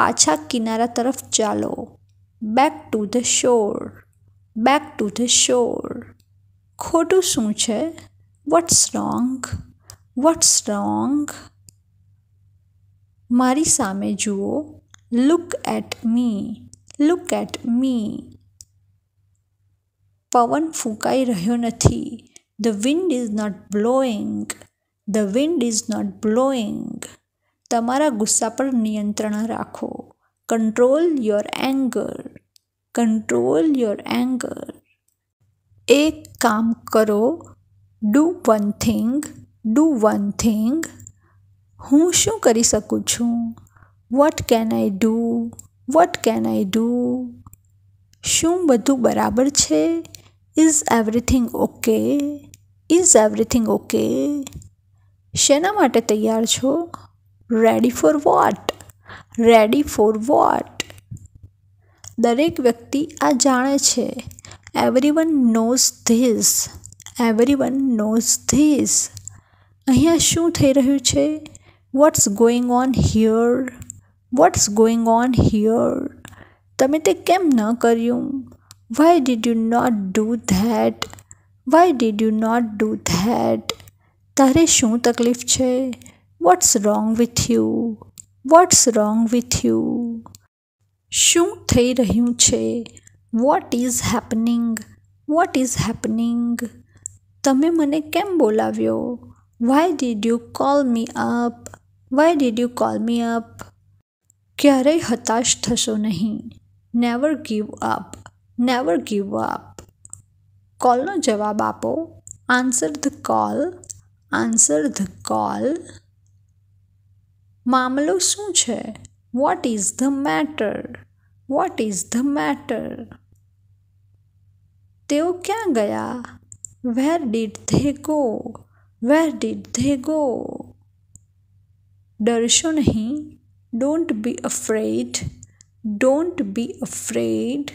પાછા કિનારા તરફ ચાલો back to the shore back to the shore ખોટું શું છે વોટસ રોંગ વટ્સ રોંગ મારી સામે જુઓ look at me look at me પવન ફૂંકાઈ રહ્યો નથી the wind is not blowing the wind is not blowing તમારા ગુસ્સા પર નિયંત્રણ રાખો control your anger control your anger એક કામ કરો do one thing do one thing હું શું કરી શકું છું what can I do what can I do શું બધું બરાબર છે is everything okay is everything okay શેના માટે તૈયાર છો ready for what ready for what દરેક વ્યક્તિ આ જાણે છે everyone knows this everyone knows this અહીંયા શું થઈ રહ્યું છે what's going on here what's going on here તમે તે કેમ ન કર્યું why did you not do that why did you not do that તારે શું તકલીફ છે what's wrong with you what's wrong with you શું થઈ રહ્યું છે what is happening vote is happening તમે મને કેમ બોલાવ્યો why did you call me up why did you call me up ક્યારેય હતાશ થશો નહીં never give up never give up કોલનો જવાબ આપો answer the call answer the call મામલો શું છે what is the matter what is the matter તેઓ ક્યાં ગયા where did they go where did they go ડરશો નહીં don't be afraid don't be afraid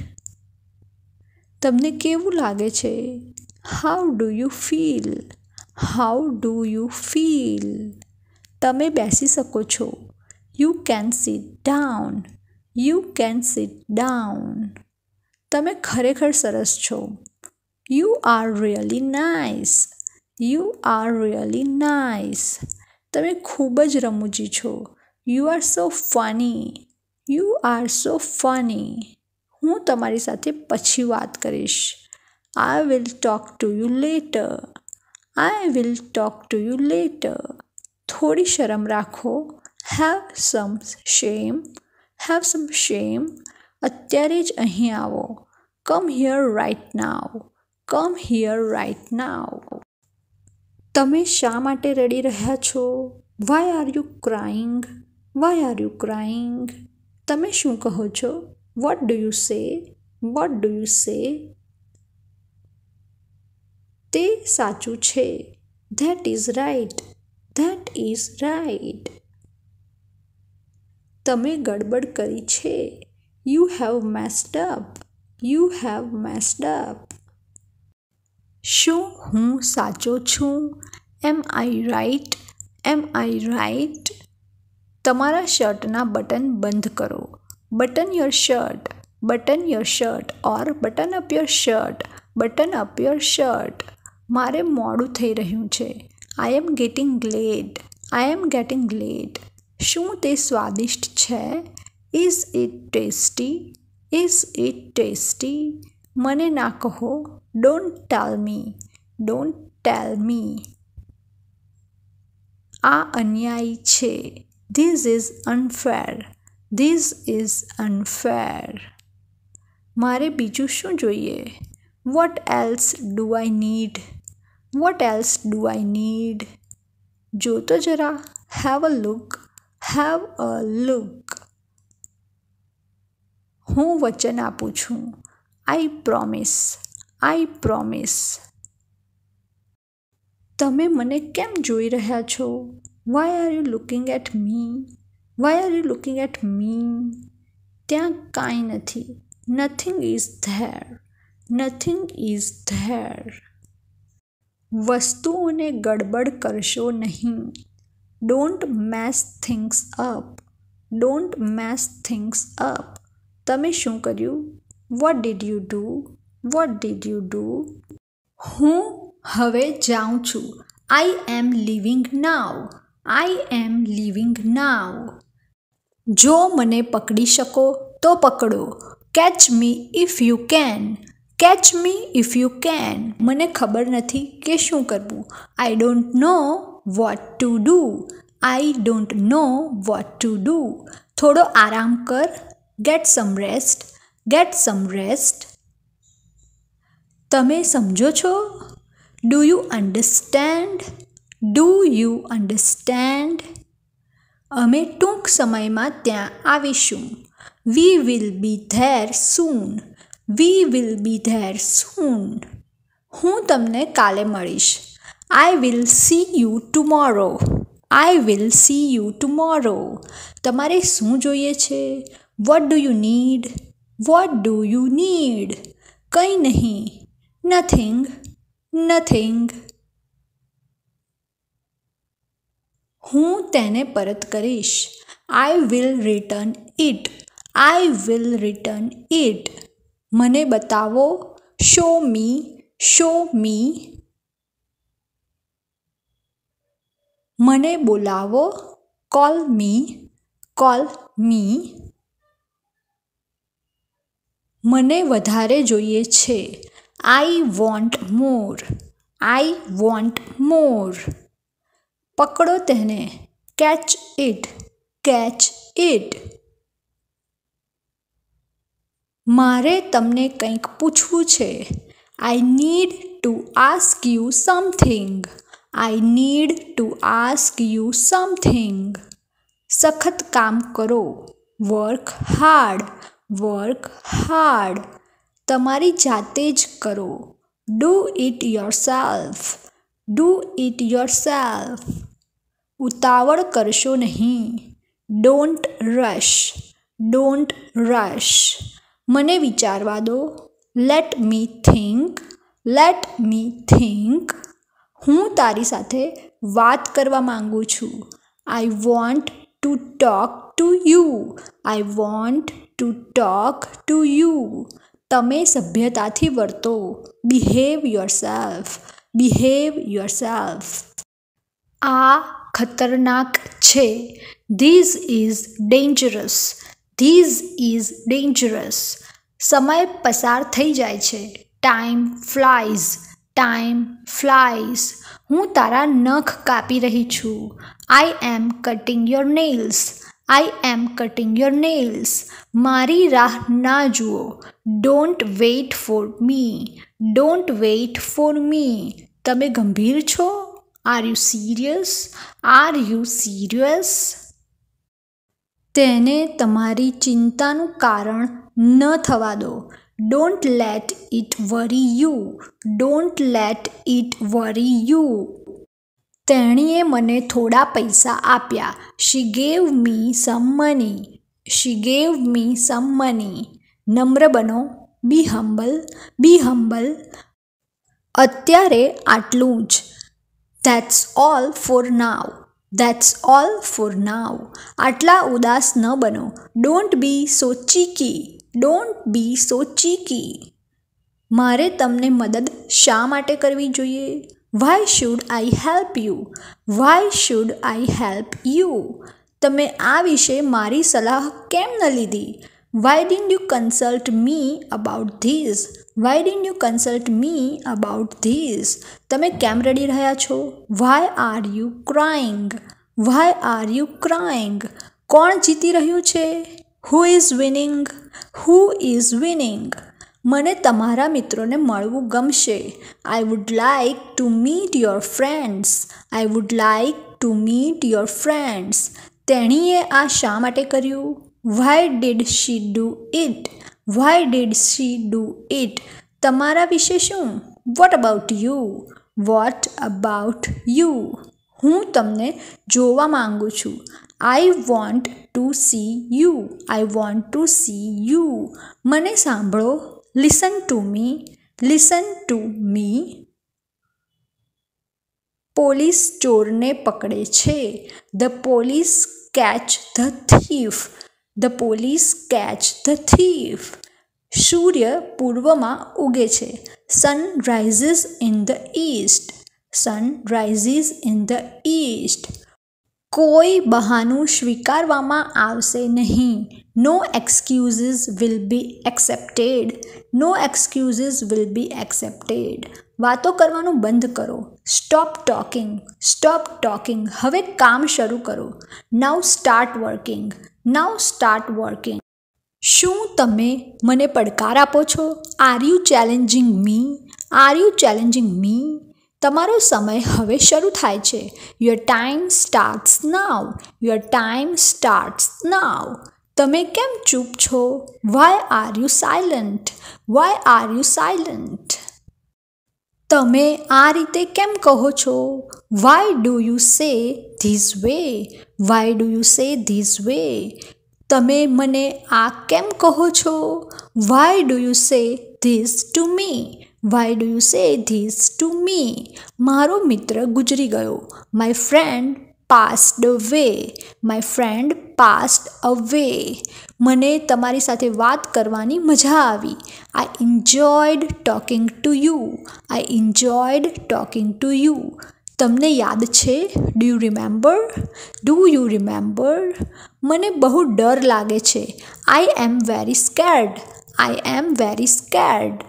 તમને કેવું લાગે છે how do you feel how do you feel તમે બેસી શકો છો you can sit down you can sit down તમે ખરેખર સરસ છો you are really nice you are really nice તમે ખૂબ જ રમૂજી છો you are so funny you are so funny હું તમારી સાથે પછી વાત કરીશ I will talk to you later I will talk to you later થોડી શરમ રાખો હેવ સમ શેમ હેવ સમ શેમ અત્યારે જ અહીં આવો come here right now come here right now તમે શા માટે રડી રહ્યા છો why are you crying why are you crying તમે શું કહો છો what do you say what do you say તે સાચું છે that is right that is right તમે ગડબડ કરી છે you have messed up you have messed up શું હું સાચો છું am I write M I write તમારા શર્ટના બટન બંધ કરો button your shirt button your shirt or button up your shirt button up your shirt મારે મોડું થઈ રહ્યું છે I am getting late I am getting late શું તે સ્વાદિષ્ટ છે is it tasty is it tasty મને ના કહો Don't tell me. Don't tell me. આ અન્યાયી છે this is unfair this is unfair મારે બીજું શું જોઈએ what else do I need what else do I need જો તો જરા have a look have a look હું વચન આપું છું આઈ પ્રોમિસ આઈ પ્રોમિસ તમે મને કેમ જોઈ રહ્યા છો why are you looking at me why are you looking at me ત્યાં કાંઈ નથી nothing is there nothing is there વસ્તુઓને ગડબડ કરશો નહીં don't mess things up don't mess things up તમે શું કર્યું what did you do what did you do હું હવે જાઉં છું I M living now I M living નાવ જો મને પકડી શકો તો પકડો catch me if you can catch me if you can મને ખબર નથી કે શું કરવું I don't know what to do I don't know what to do થોડો આરામ કર get some rest get some rest તમે સમજો છો do you understand do you understand અમે ટૂંક સમયમાં ત્યાં આવીશું we will be there soon we will be there soon હું તમને કાલે મળીશ આઈ will see you tomorrow I will see you tomorrow તમારે શું જોઈએ છે what do you need what do you need કંઈ નહીં નથિંગ નથિંગ હું તેને પરત કરીશ I will return it I will return it મને બતાવો શો મી શો મી મને બોલાવો કોલ મી કોલ મી મને વધારે જોઈએ છે I want more I want more પકડો તેને કેચ ઇટ કેચ ઇટ મારે તમને કંઈક પૂછવું છે I need to ask you something I need to ask you something સખત કામ કરો વર્ક હાર્ડ વર્ક હાર્ડ તમારી જાતે જ કરો do it yourself do it yourself ઉતાવળ કરશો નહીં ડોન્ટ રશ ડોન્ટ રશ મને વિચારવા દો let me think let me think હું તારી સાથે વાત કરવા માંગુ છું I want to talk to you I want to talk to you તમે સભ્યતાથી વર્તો behave yourself behave yourself આ ખતરનાક છે this is dangerous this is dangerous સમય પસાર થઈ જાય છે ટાઈમ ફ્લાઇઝ ટાઈમ ફ્લાઇઝ હું તારા નખ કાપી રહી છું I am cutting your nails I am cutting your nails મારી રાહ ના જુઓ don't wait for me don't wait for me તમે ગંભીર છો are you serious are you serious તેને તમારી ચિંતાનું કારણ ન થવા દો don't let it worry you don't let it worry you તેણીએ મને થોડા પૈસા આપ્યા she gave me some money she gave me some money નમ્ર બનો બી હમ્બલ બી હમ્બલ અત્યારે આટલું જ that's all for now that's all for now આટલા ઉદાસ ન બનો don't B so chikki don't be સો ચીકી મારે તમને મદદ શા માટે કરવી જોઈએ why should I help you why should I help you તમે આ વિશે મારી સલાહ કેમ ન લીધી why didn't you consult me about this why didn't you consult me about this તમે કેમ રડી રહ્યા છો why are you crying why are you crying કોણ જીતી રહ્યું છે who is winning who is winning મને તમારા મિત્રોને મળવું ગમશે I would like to meet your friends I would like to meet your friends તેણીએ આ શા માટે કર્યું why did she do it why did she do it તમારા વિશે શું what about you what about you હું તમને જોવા માગું છું I want to see you I want to see you મને સાંભળો listen to me listen to me police ચોરને પકડે છે the police catch the thief the police catch the thief સૂર્ય પૂર્વમાં ઉગે છે sun rises in the east sun rises in the east કોઈ બહાનું સ્વીકારવામાં આવશે નહીં no excuses will be accepted no excuses will be accepted વાતો કરવાનું બંધ કરો સ્ટોપ ટોકિંગ સ્ટોપ ટોકિંગ હવે કામ શરૂ કરો now start working now start working શું તમે મને પડકાર આપો છો are you challenging me are you challenging me તમારો સમય હવે શરૂ થાય છે your time starts now your time starts now તમે કેમ ચૂપ છો why are you silent why are you silent તમે આ રીતે કેમ કહો છો why do you say this way why do you say this way તમે મને આ કેમ કહો છો why do you say this to me why do you say this to me મારો મિત્ર ગુજરી ગયો my friend passed away my friend passed away મને તમારી સાથે વાત કરવાની મજા આવી I enjoyed talking to you I enjoyed talking to you તમને યાદ છે do you remember do you remember મને બહુ ડર લાગે છે I am very scared I am very scared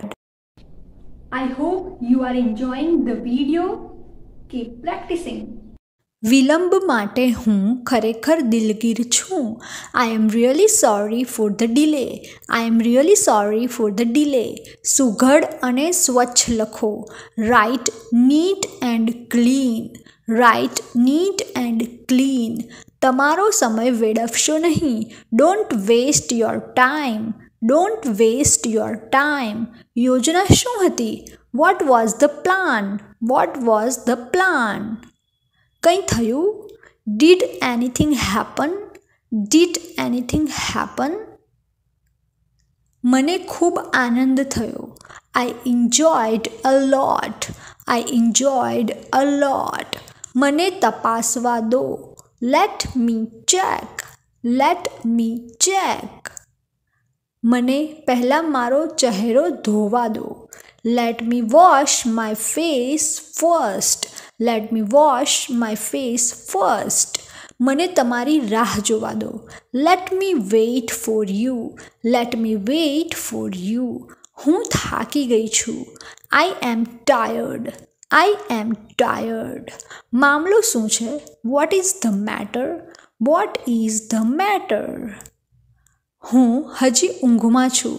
I hope you are enjoying the video. Keep practicing. વિલંબ માટે હું ખરેખર દિલગીર છું I am really sorry for the delay I am really sorry for the delay સુઘડ અને સ્વચ્છ લખો write neat and clean write neat and clean તમારો સમય વેડફશો નહીં don't waste your time don't waste your time યોજના શું હતી what was the plan what was the plan કંઈ થયું did anything happen did anything happen મને ખૂબ આનંદ થયો આઈ એન્જોયડ અ લોટ આઈ એન્જોયડ અ લોટ મને તપાસવા દો let me check let me check મને પહેલાં મારો ચહેરો ધોવા દો let me wash my face first let me wash my face first મને તમારી રાહ જોવા દો let me wait for you let me wait for you હું થાકી ગઈ છું I M tired I M tired મામલો શું છે what is the matter what is the matter હું હજી ઊંઘમાં છું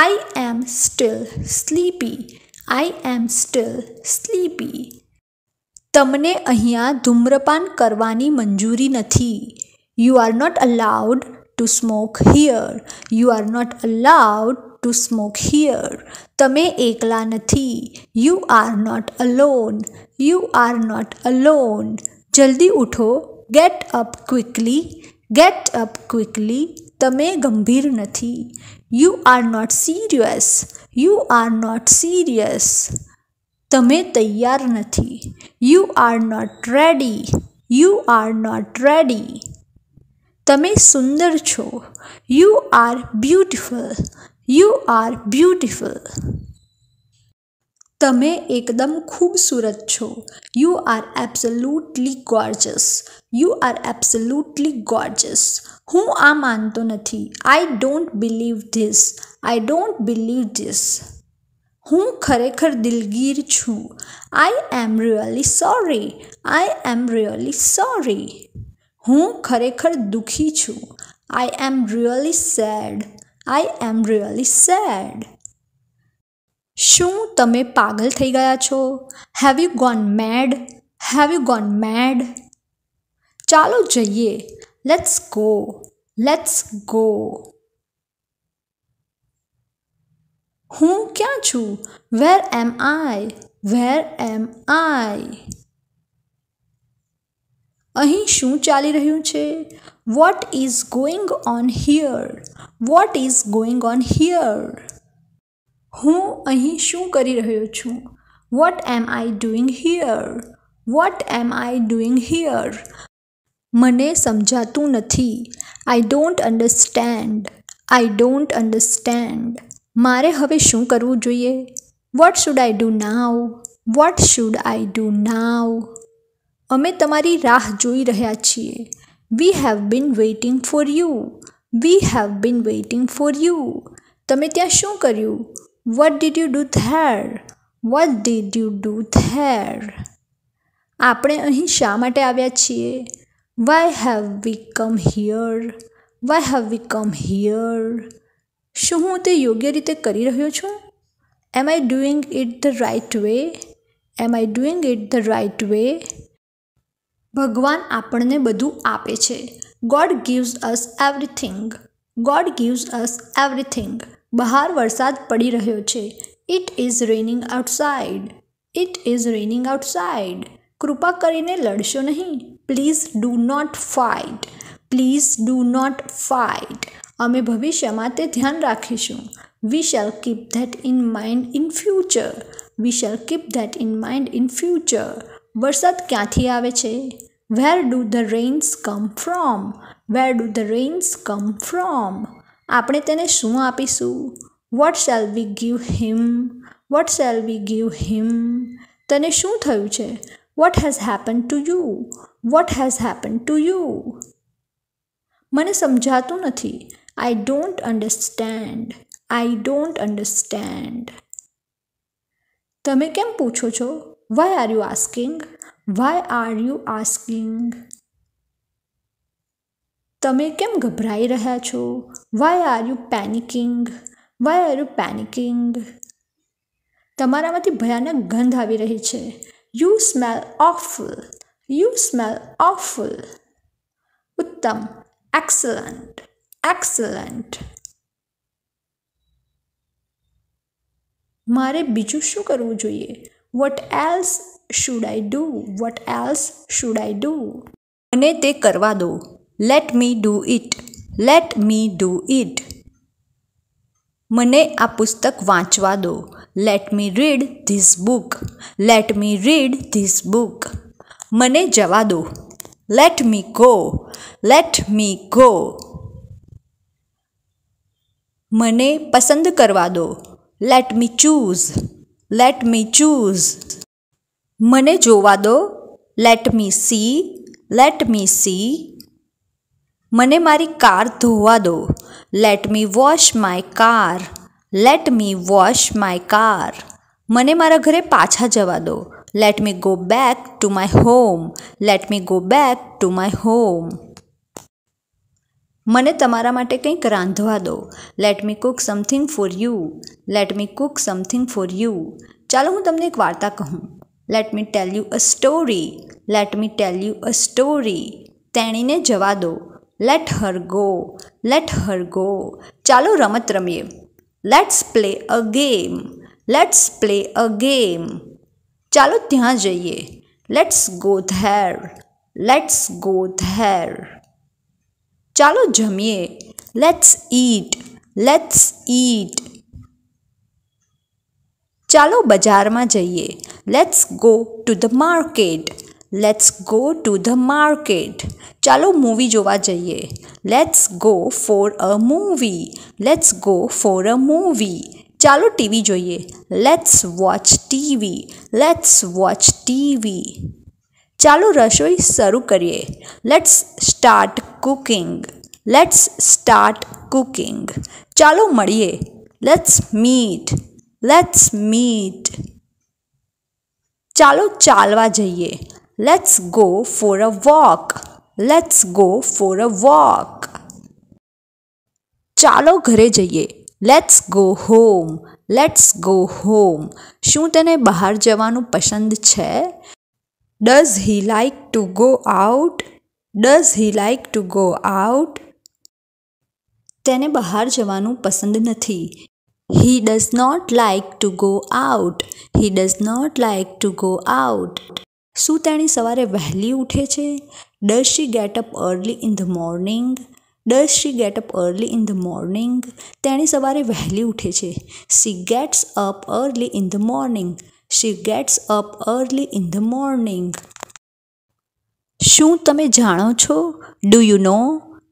I am still sleepy I am still sleepy તમને અહીંયા ધૂમ્રપાન કરવાની મંજૂરી નથી you are not allowed to smoke here you are not allowed to smoke here તમે એકલા નથી you are not alone you are not alone જલ્દી ઉઠો get up quickly get up quickly તમે ગંભીર નથી you are not serious you are not serious તમે તૈયાર નથી you are not ready you are not ready તમે સુંદર છો you are beautiful you are beautiful તમે એકદમ ખૂબસૂરત છો you are absolutely gorgeous you are absolutely gorgeous હું આ માનતો નથી I don't believe this I don't believe this હું ખરેખર દિલગીર છું I am really sorry I am really sorry હું ખરેખર દુઃખી છું I am really sad I am really sad क्यों तुम पागल થઈ ગયા છો have you gone mad have you gone mad ચાલો જઈએ લેટ્સ ગો લેટ્સ ગો હું ક્યાં છું where am I wear am આઈ અહીં શું ચાલી રહ્યું છે what is going on here what is going on here હું અહીં શું કરી રહ્યો છું what am I doing here what am I doing here મને સમજાતું નથી I don't understand I don't understand મારે હવે શું કરવું જોઈએ what should I do now what should I do now અમે તમારી રાહ જોઈ રહ્યા છીએ we have been waiting for you we have been waiting for you તમે ત્યાં શું કર્યું what did you do there what did you do there આપણે અહીં શા માટે આવ્યા છીએ why have we come here why have we come here શું હું તે યોગ્ય રીતે કરી રહ્યો છું am I doing it the right way am I doing it the right way ભગવાન આપણને બધું આપે છે God gives us everything God gives us everything બહાર વરસાદ પડી રહ્યો છે it is raining outside it is raining outside કૃપા કરીને લડશો નહીં please do not fight please do not fight અમે ભવિષ્યમાં તે ધ્યાન રાખીશું we shall keep that in mind in future we shall keep that in mind in future વરસાદ ક્યાંથી આવે છે where do the rains come from where do the rains come from આપણે તેને શું આપીશું what shall we give him what shall we give him તને શું થયું છે what has happen to you what has happen to you મને સમજાતું નથી I don't understand I don't understand તમે કેમ પૂછો છો why are you asking why are you asking તમે કેમ ગભરાઈ રહ્યા છો why are you panicking why are you panicking તમારામાંથી ભયાનક ગંધ આવી રહી છે you smell awful you smell awful ઉત્તમ એક્સલન્ટ એક્સલન્ટ મારે બીજું શું કરવું જોઈએ what else should I do what else should I do અને તે કરવા દો let me do it let me do it મને આ પુસ્તક વાંચવા દો let me read this book let me read this book મને જવા દો let me go let me go મને પસંદ કરવા દો let me choose let me choose મને જોવા દો let me see let me see મને મારી કાર ધોવા દો let me wash my car let me wash my car મને મારા ઘરે પાછા જવા દો let me go back to my home let me go back to my home મને તમારા માટે કંઈક રાંધવા દો let me cook something for you let me cook something for you ચાલો હું તમને એક વાર્તા કહું let me tell you a story let me tell you a story તેણીને જવા દો let her go let her go चालो रमत रमीए let's play a game let's play a game चलो त्या जाइए लेट्स गो धैर लेट्स गो धैर चालो जमीए लेट्स ईट लेट्स ईट चालो बजार में जाइए let's go to the market let's go to the market ચાલો મૂવી જોવા જઈએ let's go for a movie let's go for a movie ચાલો ટીવી જોઈએ let's watch TV let's watch TV ચાલો રસોઈ શરૂ કરીએ let's start cooking let's start cooking ચાલો મળીએ લેટ્સ મીટ લેટ્સ મીટ ચાલો ચાલવા જઈએ Let's go for a walk. Let's go for a walk. ચાલો ઘરે જઈએ let's go home let's go home શું તેને બહાર જવાનું પસંદ છે does he like to go out does he like to go out તેને બહાર જવાનું પસંદ નથી he does not like to go out he does not like to go out શું તેણી સવારે વહેલી ઉઠે છે does she get up early in the morning does she get up early in the morning તેણી સવારે વહેલી ઉઠે છે she gets up early in the morning she gets up early in the morning શું તમે જાણો છો do you know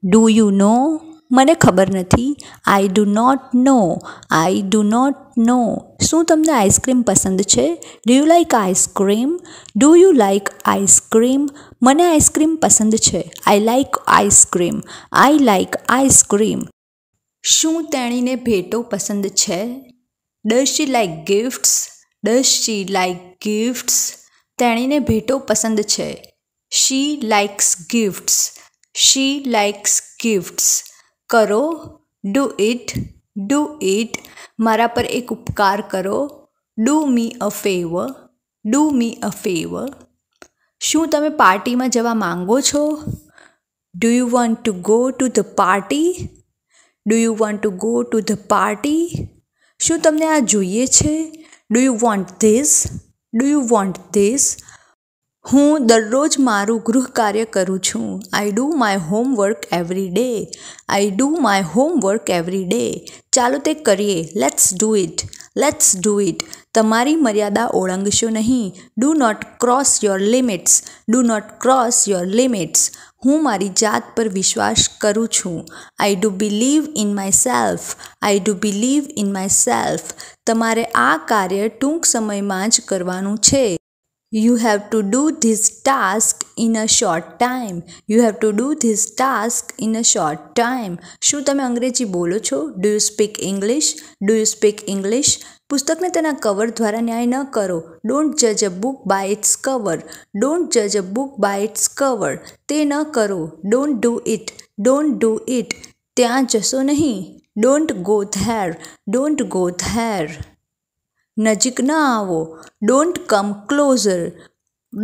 do you know મને ખબર નથી I do not know I do not know શું તમને આઈસ્ક્રીમ પસંદ છે do you like ice cream do you like ice cream મને આઈસ્ક્રીમ પસંદ છે I like ice cream I like ice cream શું તેણીને ભેટો પસંદ છે does she like gifts does she like gifts તેણીને ભેટો પસંદ છે she likes gifts she likes gifts કરો ડુ ઇટ ડુ ઇટ મારા પર એક ઉપકાર કરો do me a favour do me a favour શું તમે પાર્ટીમાં જવા માંગો છો do you want to go to the party do you want to go to the party શું તમને આ જોઈએ છે do you want this do you want this હું દરરોજ મારું ગૃહ કાર્ય કરું છું I do my homework every day I do my homework every day ચાલો તે કરીએ let's do it let's do it તમારી મર્યાદા ઓળંગશો નહીં do not cross your limits do not cross your limits હું મારી જાત પર વિશ્વાસ કરું છું I do believe in myself I do believe in myself તમારે આ કાર્ય ટૂંક સમયમાં જ કરવાનું છે you have two do this task in a short time you have to do this task in a short time શું તમે અંગ્રેજી બોલો છો do you speak English do you speak English પુસ્તકને તેના કવર દ્વારા ન્યાય ન કરો ડોન્ટ જજ અ book by it's cover don't જજ અ બુક બાય ઇટ્સ કવર તે ન કરો don't do it don't do it ત્યાં જશો નહીં don't go there don't go there नजीक ना आवो don't come closer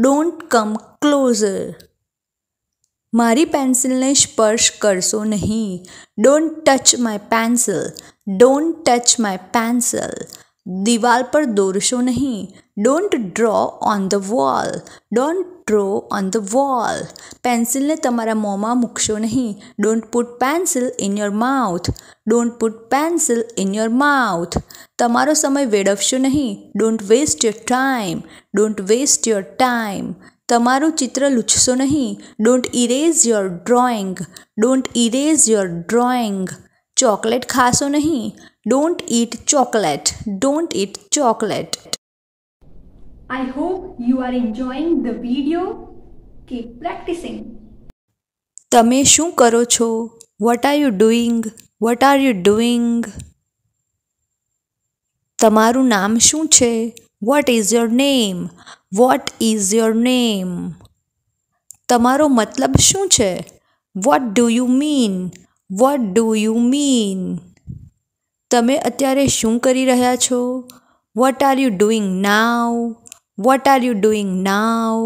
don't come closer मारी पेन्सिल ने स्पर्श करशो नहीं don't touch my pencil don't touch my pencil दीवार पर દોરશો નહીં don't draw on the wall don't draw on the wall pencil ને તમાર મૌમાં મૂકો નહીં don't put pencil in your mouth don't put pencil in your mouth તમારો સમય વેડફશો નહીં don't waste your time don't waste your time તમારું ચિત્ર લૂછશો નહીં don't erase your drawing don't erase your drawing chocolate ખાશો નહીં don't eat chocolate don't eat chocolate I hope you are enjoying the video keep practising તમે શું કરો છો what are you doing what are you doing તમારું નામ શું છે what is your name what is your name તમારો મતલબ શું છે what do you mean what do you mean તમે અત્યારે શું કરી રહ્યા છો what are you doing now what are you doing now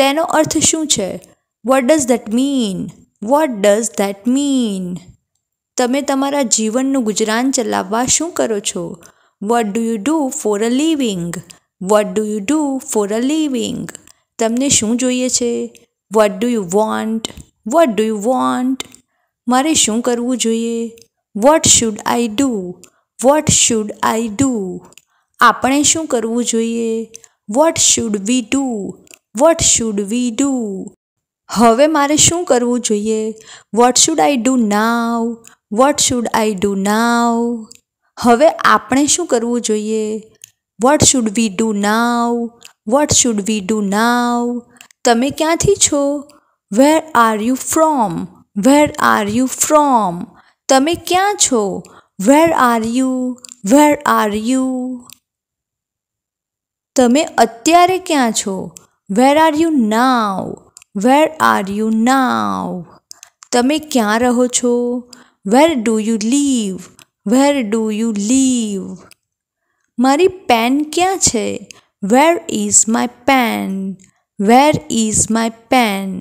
તેનો અર્થ શું છે what does that mean what does that mean તમે તમારા જીવનનું ગુજરાન ચલાવવા શું કરો છો what do you do for a living what do you do for a living તમને શું જોઈએ છે what do you want what do you want મારે શું કરવું જોઈએ what should I do what should I do આપણે શું કરવું જોઈએ what should we do what should we do હવે મારે શું કરવું જોઈએ what should I do now what should I do now હવે આપણે શું કરવું જોઈએ what should we do now what should we do now તમે ક્યાંથી છો where are you from where are you from तमें क्या छो where are you where are you तमें अत्य क्या छो where are you now where are you now तमें क्या रहो छो where do you live where do you live मारी पेन क्या है where is my pen where is my pen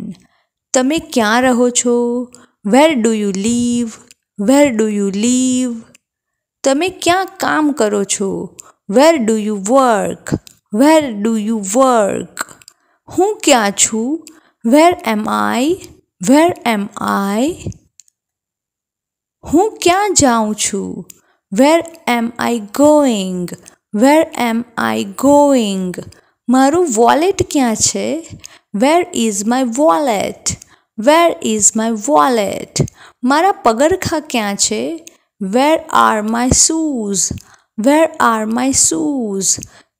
તમે ક્યાં રહો છો where do you live where do you live તમે ક્યાં કામ કરો છો where do you work where do you work હું ક્યાં છું where am I wear am આઈ હું ક્યાં જાઉં છું where am I going where am I going મારું વોલેટ ક્યાં છે where is my wallet where is my wallet મારા પગરખા ક્યાં છે where are my shoes where are my shoes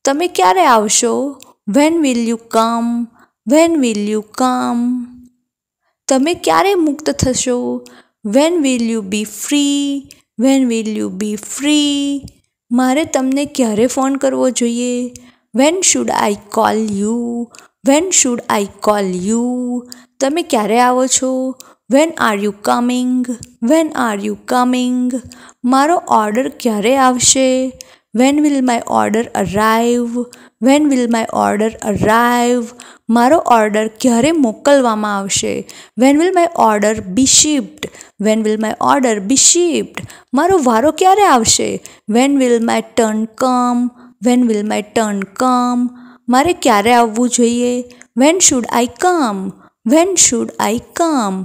તમે ક્યારે આવશો when will you come when will you come તમે ક્યારે મુક્ત થશો when will you be free when will you be free મારે તમને ક્યારે ફોન કરવો જોઈએ when should I call you when should I call you તમે ક્યારે આવો છો when are you coming when are you coming મારો ઓર્ડર ક્યારે આવશે when will my order arrive when will my order arrive મારો ઓર્ડર ક્યારે મોકલવામાં આવશે when will my order be shipped when will my order be shipped મારો વારો ક્યારે આવશે when will my turn come when will my turn come મારે ક્યારે આવવું જોઈએ when should I come when should I come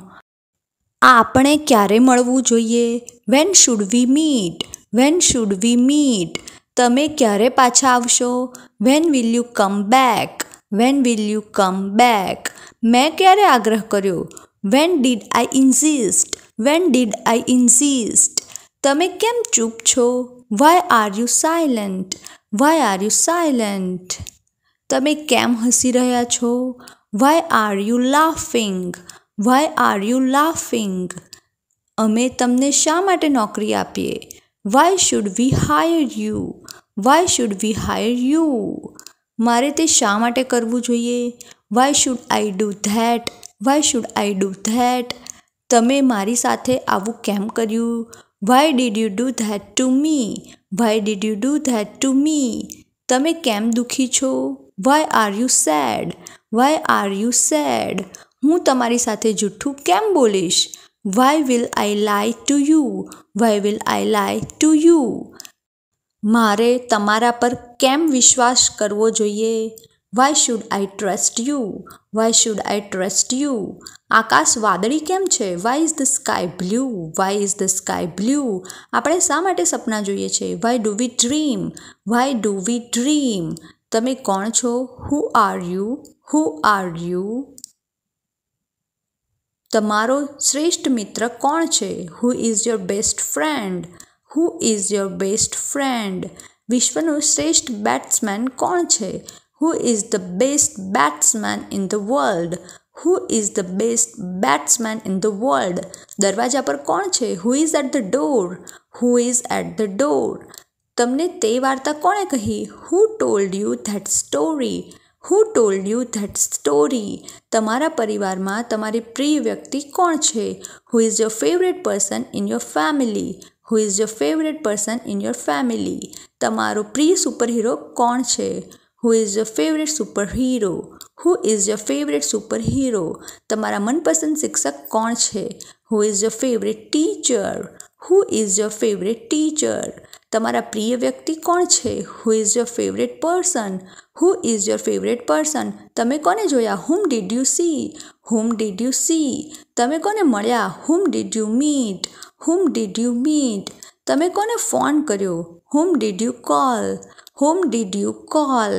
આપણે ક્યારે મળવું જોઈએ when should we meet when should we meet તમે ક્યારે પાછા આવશો when will you come back when will you come back મેં ક્યારે આગ્રહ કર્યો when did I insist when did I insist તમે કેમ ચૂપ છો why are you silent why are you silent તમે કેમ હસી રહ્યા છો why are you laughing why are you laughing અમે તમને શા માટે નોકરી આપીએ why should we hire you why should we hire you મારે તે શા માટે કરવું જોઈએ why should I do that why should I do that તમે મારી સાથે આવું કેમ કર્યું why did you do that to me why did you do that to me તમે કેમ દુઃખી છો why are you sad why are you sad હું તમારી સાથે જૂઠું કેમ બોલીશ Y will I lie to you why will I lie to you મારે તમારા પર કેમ વિશ્વાસ કરવો જોઈએ why should I trust you why should I trust you આકાશ વાદળી કેમ છે why is the sky blue why is the sky blue આપણે શા માટે સપના જોઈએ છે why do we dream why do we dream તમે કોણ છો who are you who are you તમારો શ્રેષ્ઠ મિત્ર કોણ છે who is your best friend who is your best friend વિશ્વનો શ્રેષ્ઠ બેટ્સમેન કોણ છે who is the best batsman in the world who is the best batsman in the world દરવાજા પર કોણ છે who is at the door who is at the door તમને તે વાર્તા કોણે કહી who told you that story who told you that story તમારા પરિવારમાં તમારી પ્રિય વ્યક્તિ કોણ છે who is your favourite person in your family who is your favourite person in your family તમારો પ્રિય સુપરહીરો કોણ છે who is your favourite superhero who is your favourite superhero તમારા મનપસંદ શિક્ષક કોણ છે who is your favourite teacher who is your favourite teacher તમારા પ્રિય વ્યક્તિ કોણ છે who is your favourite person who is your favourite person તમે કોને જોયા whom did you see whom did you see તમે કોને મળ્યા whom did you meet whom did you meet તમે કોને ફોન કર્યો whom did you call whom did you call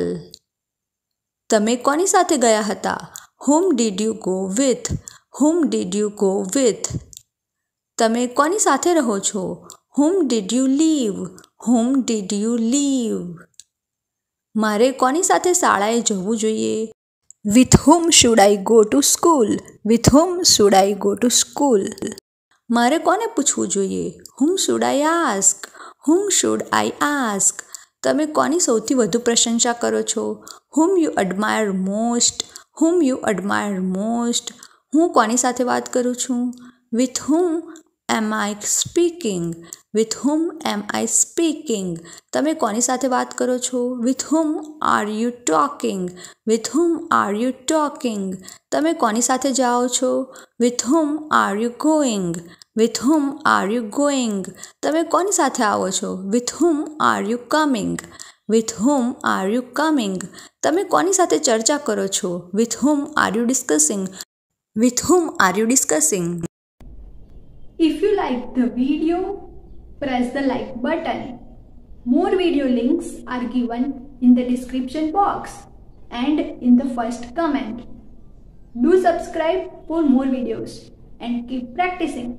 તમે કોની સાથે ગયા હતા whom did you go with whom did you go with તમે કોની સાથે રહો છો whom did you live whom did you live મારે કોની સાથે શાળાએ જવું જોઈએ with whom should I go to school with whom should I go to school મારે કોને પૂછવું જોઈએ whom should I ask whom should I ask તમે કોની સૌથી વધુ પ્રશંસા કરો છો whom you admire most whom you admire most હું કોની સાથે વાત કરું છું with whom am I speaking with whom am I speaking તમે કોની સાથે વાત કરો છો with whom are you talking with whom are you talking તમે કોની સાથે જાઓ છો with whom are you going with whom are you going તમે કોની સાથે આવો છો with whom are you coming with whom are you coming તમે કોની સાથે ચર્ચા કરો છો with whom are you discussing with whom are you discussing If you like the video, press the like button. More video links are given in the description box and in the first comment. Do subscribe for more videos and keep practicing.